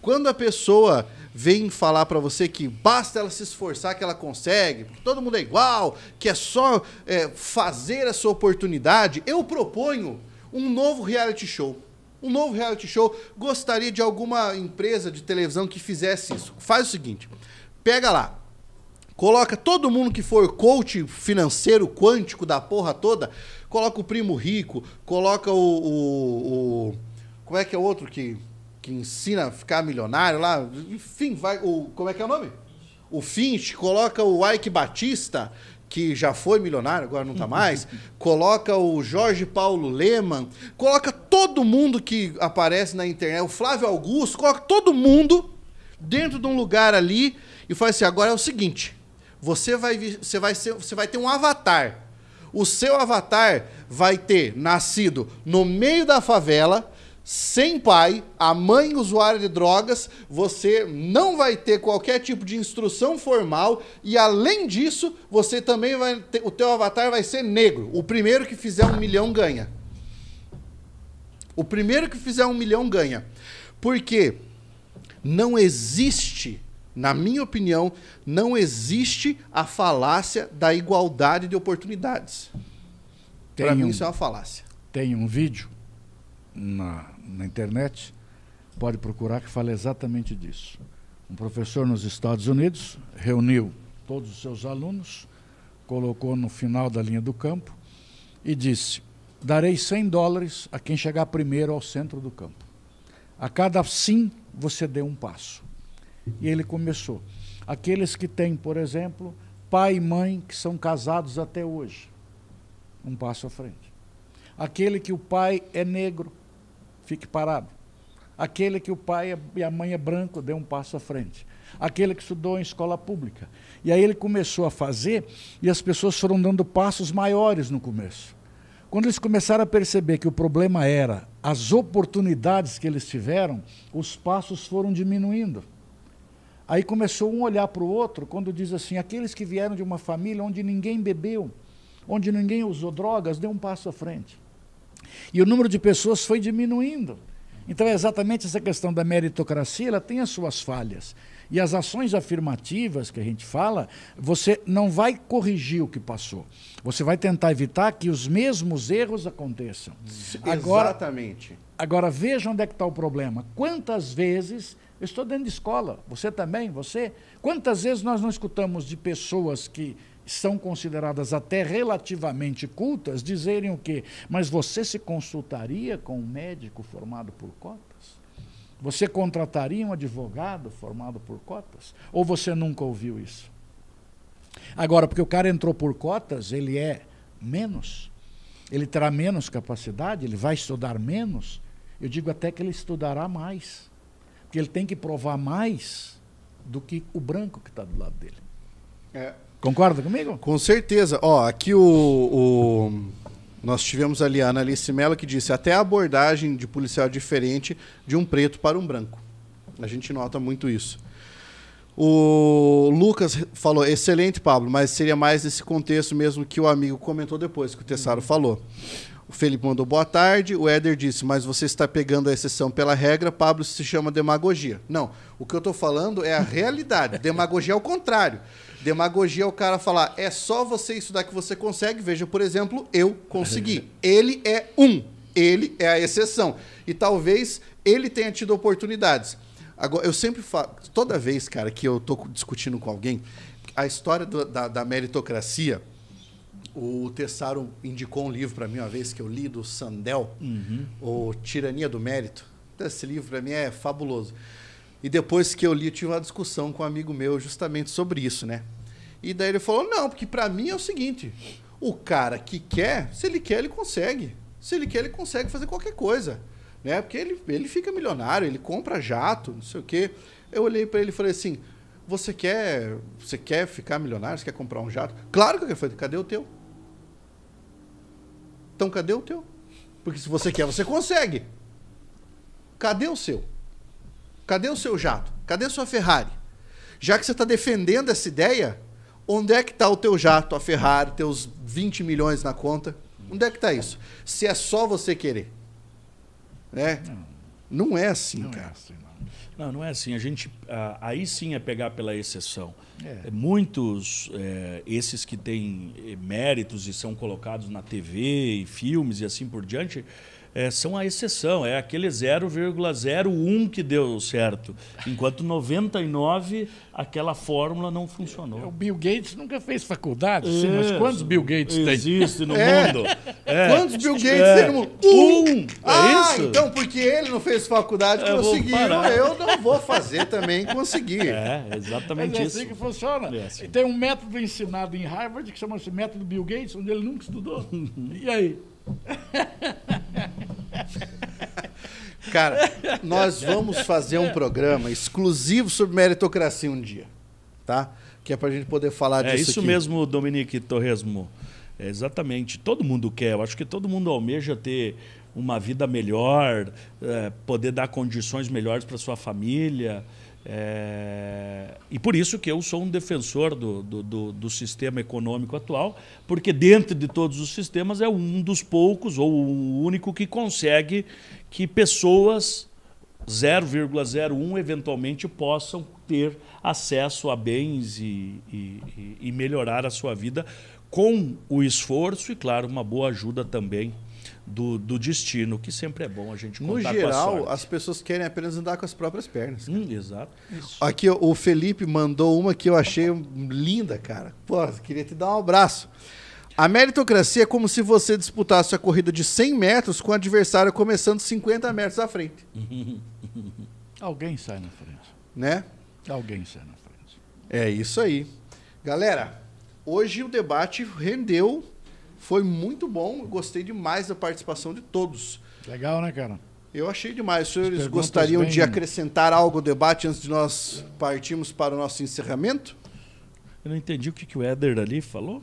Quando a pessoa vem falar para você que basta ela se esforçar que ela consegue, porque todo mundo é igual, que é só é, fazer a sua oportunidade, eu proponho um novo reality show um novo reality show. Gostaria de alguma empresa de televisão que fizesse isso. Faz o seguinte: pega lá, coloca todo mundo que for coach financeiro quântico da porra toda, coloca o primo rico, coloca o. o, o como é que é o outro que, que ensina a ficar milionário lá? Enfim, vai. O, como é que é o nome? O Finch, coloca o Ike Batista, que já foi milionário, agora não está mais, coloca o Jorge Paulo Leman, coloca todo mundo que aparece na internet, o Flávio Augusto, coloca todo mundo dentro de um lugar ali e fala assim: agora é o seguinte, você vai, você vai, ser, você vai ter um avatar. O seu avatar vai ter nascido no meio da favela, sem pai, a mãe usuária de drogas, você não vai ter qualquer tipo de instrução formal e além disso, você também vai ter, o teu avatar vai ser negro. O primeiro que fizer um milhão ganha. O primeiro que fizer um milhão ganha, porque não existe, na minha opinião, não existe a falácia da igualdade de oportunidades. Para mim isso é uma falácia. Tem um vídeo na na internet, pode procurar, que fala exatamente disso. Um professor nos Estados Unidos reuniu todos os seus alunos, colocou no final da linha do campo e disse: darei 100 dólares a quem chegar primeiro ao centro do campo. A cada sim, você dê um passo. E ele começou. Aqueles que têm, por exemplo, pai e mãe que são casados até hoje, um passo à frente. Aquele que o pai é negro, fique parado. Aquele que o pai e a mãe é branco, dê um passo à frente. Aquele que estudou em escola pública. E aí ele começou a fazer e as pessoas foram dando passos maiores no começo. Quando eles começaram a perceber que o problema era as oportunidades que eles tiveram, os passos foram diminuindo. Aí começou um olhar para o outro quando diz assim: aqueles que vieram de uma família onde ninguém bebeu, onde ninguém usou drogas, dê um passo à frente. E o número de pessoas foi diminuindo. Então, é exatamente essa questão da meritocracia, ela tem as suas falhas. E as ações afirmativas que a gente fala, você não vai corrigir o que passou. Você vai tentar evitar que os mesmos erros aconteçam. Agora, exatamente. Agora, veja onde é que está o problema. Quantas vezes eu estou dentro de escola, você também, você. Quantas vezes nós não escutamos de pessoas que são consideradas até relativamente cultas, dizerem o quê? Mas você se consultaria com um médico formado por cotas? Você contrataria um advogado formado por cotas? Ou você nunca ouviu isso? Agora, porque o cara entrou por cotas, ele é menos, ele terá menos capacidade, ele vai estudar menos. Eu digo até que ele estudará mais, porque ele tem que provar mais do que o branco que está do lado dele. É, Concorda comigo? Com certeza. Ó, aqui o, o... Nós tivemos ali a Analice Mello que disse até a abordagem de policial é diferente de um preto para um branco. A gente nota muito isso. O Lucas falou, excelente, Pablo, mas seria mais nesse contexto mesmo que o amigo comentou depois, que o Tessaro uhum. falou. O Felipe mandou boa tarde, o Éder disse, mas você está pegando a exceção pela regra, Pablo se chama demagogia. Não, o que eu estou falando é a realidade. demagogia é o contrário. Demagogia é o cara falar, é só você estudar que você consegue. Veja, por exemplo, eu consegui. Ele é um, ele é a exceção. E talvez ele tenha tido oportunidades Agora, eu sempre falo, toda vez, cara, que eu tô discutindo com alguém, a história do, da, da, meritocracia, o Tessaro indicou um livro para mim uma vez que eu li do Sandel, uhum. o Tirania do Mérito. Esse livro para mim é fabuloso. E depois que eu li, eu tive uma discussão com um amigo meu justamente sobre isso, né? E daí ele falou: "Não, porque para mim é o seguinte, o cara que quer, se ele quer, ele consegue. Se ele quer, ele consegue fazer qualquer coisa né? Porque ele, ele fica milionário, ele compra jato, não sei o quê. Eu olhei para ele e falei assim: você quer, você quer ficar milionário? Você quer comprar um jato? Claro que eu quero. Falei, cadê o teu? Então cadê o teu? Porque se você quer, você consegue. Cadê o seu? Cadê o seu jato? Cadê a sua Ferrari? Já que você está defendendo essa ideia, onde é que está o teu jato, a Ferrari, teus 20 milhões na conta? Onde é que está isso? Se é só você querer. Né? Não. não é assim, não é cara. É assim, não. não. não, é assim. A gente ah, aí sim é pegar pela exceção. É. é muitos é, esses que têm é, méritos e são colocados na TV e filmes e assim por diante, é, são a exceção, é aquele 0,01 que deu certo, enquanto 99 aquela fórmula não funcionou. É, o Bill Gates nunca fez faculdade, é, sim, mas quantos Bill Gates existe tem? Existe no é. mundo. É. Quantos Bill é. Gates tem no mundo? Um! um. Ah, então porque ele não fez faculdade, eu conseguiu, eu não vou fazer também, conseguir? É, exatamente mas é isso. assim que funciona. Assim. Tem um método ensinado em Harvard que chama-se método Bill Gates, onde ele nunca estudou. e aí? Cara, nós vamos fazer um programa exclusivo sobre meritocracia um dia, tá? Que é para a gente poder falar é disso. É isso aqui. mesmo, Dominique Torresmo. É exatamente. Todo mundo quer. Eu acho que todo mundo almeja ter uma vida melhor, é, poder dar condições melhores para sua família. É, e por isso que eu sou um defensor do, do, do, do, sistema econômico atual, porque dentro de todos os sistemas é um dos poucos ou o único que consegue que pessoas 0,01 eventualmente possam ter acesso a bens e, e, e melhorar a sua vida com o esforço e, claro, uma boa ajuda também do, do destino, que sempre é bom a gente contar No geral, as pessoas querem apenas andar com as próprias pernas. Hum, exato. Isso. Aqui, o Felipe mandou uma que eu achei linda, cara. Pô, queria te dar um abraço. A meritocracia é como se você disputasse a corrida de 100 metros com o adversário começando 50 metros à frente. Alguém sai na frente. Né? Alguém sai na frente. É isso aí. Galera, hoje o debate rendeu foi muito bom, gostei demais da participação de todos. Legal, né, cara? Eu achei demais. Os senhores gostariam bem... de acrescentar algo ao debate antes de nós partirmos para o nosso encerramento? Eu não entendi o que, que o Éder ali falou.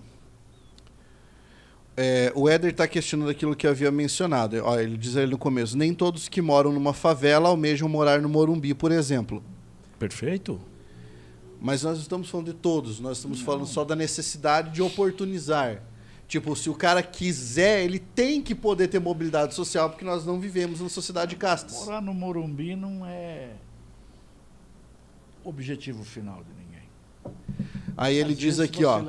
É, o Éder está questionando aquilo que eu havia mencionado. Ó, ele diz ali no começo: nem todos que moram numa favela almejam morar no Morumbi, por exemplo. Perfeito. Mas nós não estamos falando de todos, nós estamos não. falando só da necessidade de oportunizar. Tipo, se o cara quiser, ele tem que poder ter mobilidade social, porque nós não vivemos numa sociedade de castas. Morar no Morumbi não é objetivo final de ninguém. Aí Às ele diz aqui, ó.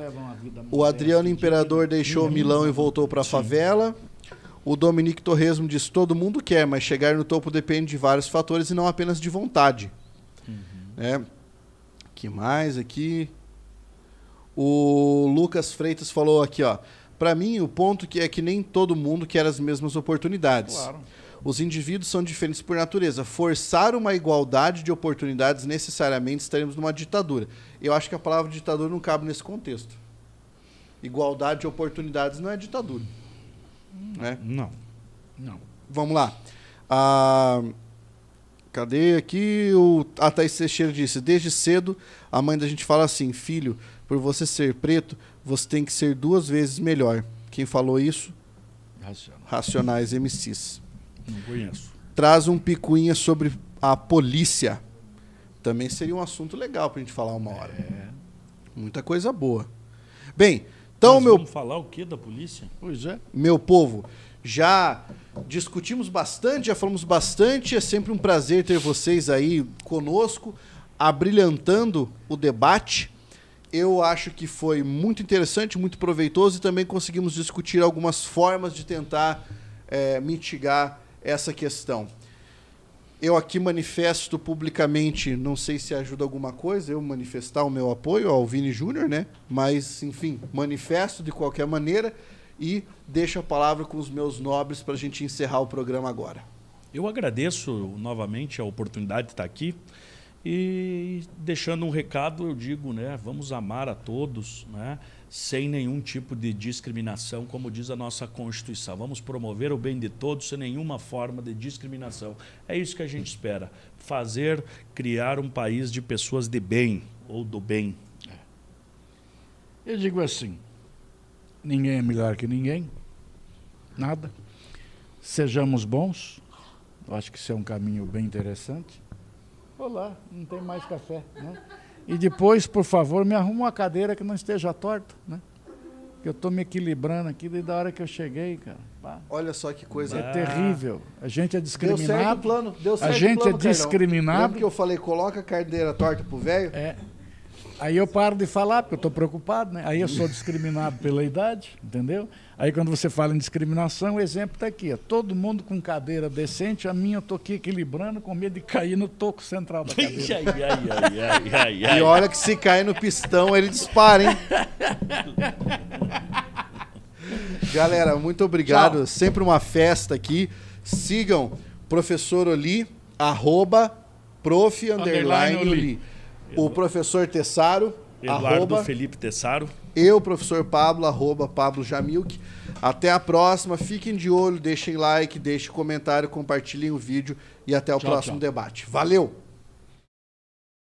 O Adriano Imperador de deixou de Milão e voltou para a favela. O Dominique Torresmo diz: todo mundo quer, mas chegar no topo depende de vários fatores e não apenas de vontade. Uhum. É. Que mais aqui? O Lucas Freitas falou aqui, ó. Para mim, o ponto que é que nem todo mundo quer as mesmas oportunidades. Claro. Os indivíduos são diferentes por natureza. Forçar uma igualdade de oportunidades, necessariamente estaremos numa ditadura. Eu acho que a palavra ditadura não cabe nesse contexto. Igualdade de oportunidades não é ditadura. Não. Né? Não. não. Vamos lá. Ah, cadê aqui? O, a Thaís Teixeira disse: Desde cedo, a mãe da gente fala assim, filho, por você ser preto, você tem que ser duas vezes melhor. Quem falou isso? Racionais, Racionais MCs. Não conheço. Traz um picuinha sobre a polícia. Também seria um assunto legal pra gente falar uma hora. É. Muita coisa boa. Bem, então Mas meu. Vamos falar o que da polícia? Pois é. Meu povo, já discutimos bastante, já falamos bastante. É sempre um prazer ter vocês aí conosco, abrilhantando o debate eu acho que foi muito interessante, muito proveitoso e também conseguimos discutir algumas formas de tentar é, mitigar essa questão. Eu aqui manifesto publicamente, não sei se ajuda alguma coisa, eu manifestar o meu apoio ao Vini Júnior, né? Mas, enfim, manifesto de qualquer maneira e deixo a palavra com os meus nobres para a gente encerrar o programa agora. Eu agradeço novamente a oportunidade de estar aqui. E deixando um recado, eu digo, né, vamos amar a todos, né, sem nenhum tipo de discriminação, como diz a nossa Constituição. Vamos promover o bem de todos sem nenhuma forma de discriminação. É isso que a gente espera, fazer criar um país de pessoas de bem ou do bem. Eu digo assim, ninguém é melhor que ninguém, nada. Sejamos bons, eu acho que isso é um caminho bem interessante Olá, não tem mais café. Né? E depois, por favor, me arruma uma cadeira que não esteja torta, né? Que eu estou me equilibrando aqui desde a hora que eu cheguei, cara. Pá. Olha só que coisa. É terrível. A gente é discriminado. Deu certo o plano. Deu certo a gente é plano, é discriminado. Lembra que eu falei, coloca a cadeira torta pro velho? É. Aí eu paro de falar, porque eu estou preocupado, né? Aí eu sou discriminado pela idade, entendeu? Aí quando você fala em discriminação, o exemplo está aqui. Todo mundo com cadeira decente, a minha eu estou aqui equilibrando com medo de cair no toco central da cadeira. ai, ai, ai, e olha que se cair no pistão, ele dispara, hein? Galera, muito obrigado. Tchau. Sempre uma festa aqui. Sigam professor Oli, arroba prof, underline, underline Oli. Oli o professor Tessaro. Eduardo arroba, Felipe Tessaro. Eu, professor Pablo, arroba Pablo Jamilk. Até a próxima. Fiquem de olho, deixem like, deixem comentário, compartilhem o vídeo e até o tchau, próximo tchau. debate. Valeu!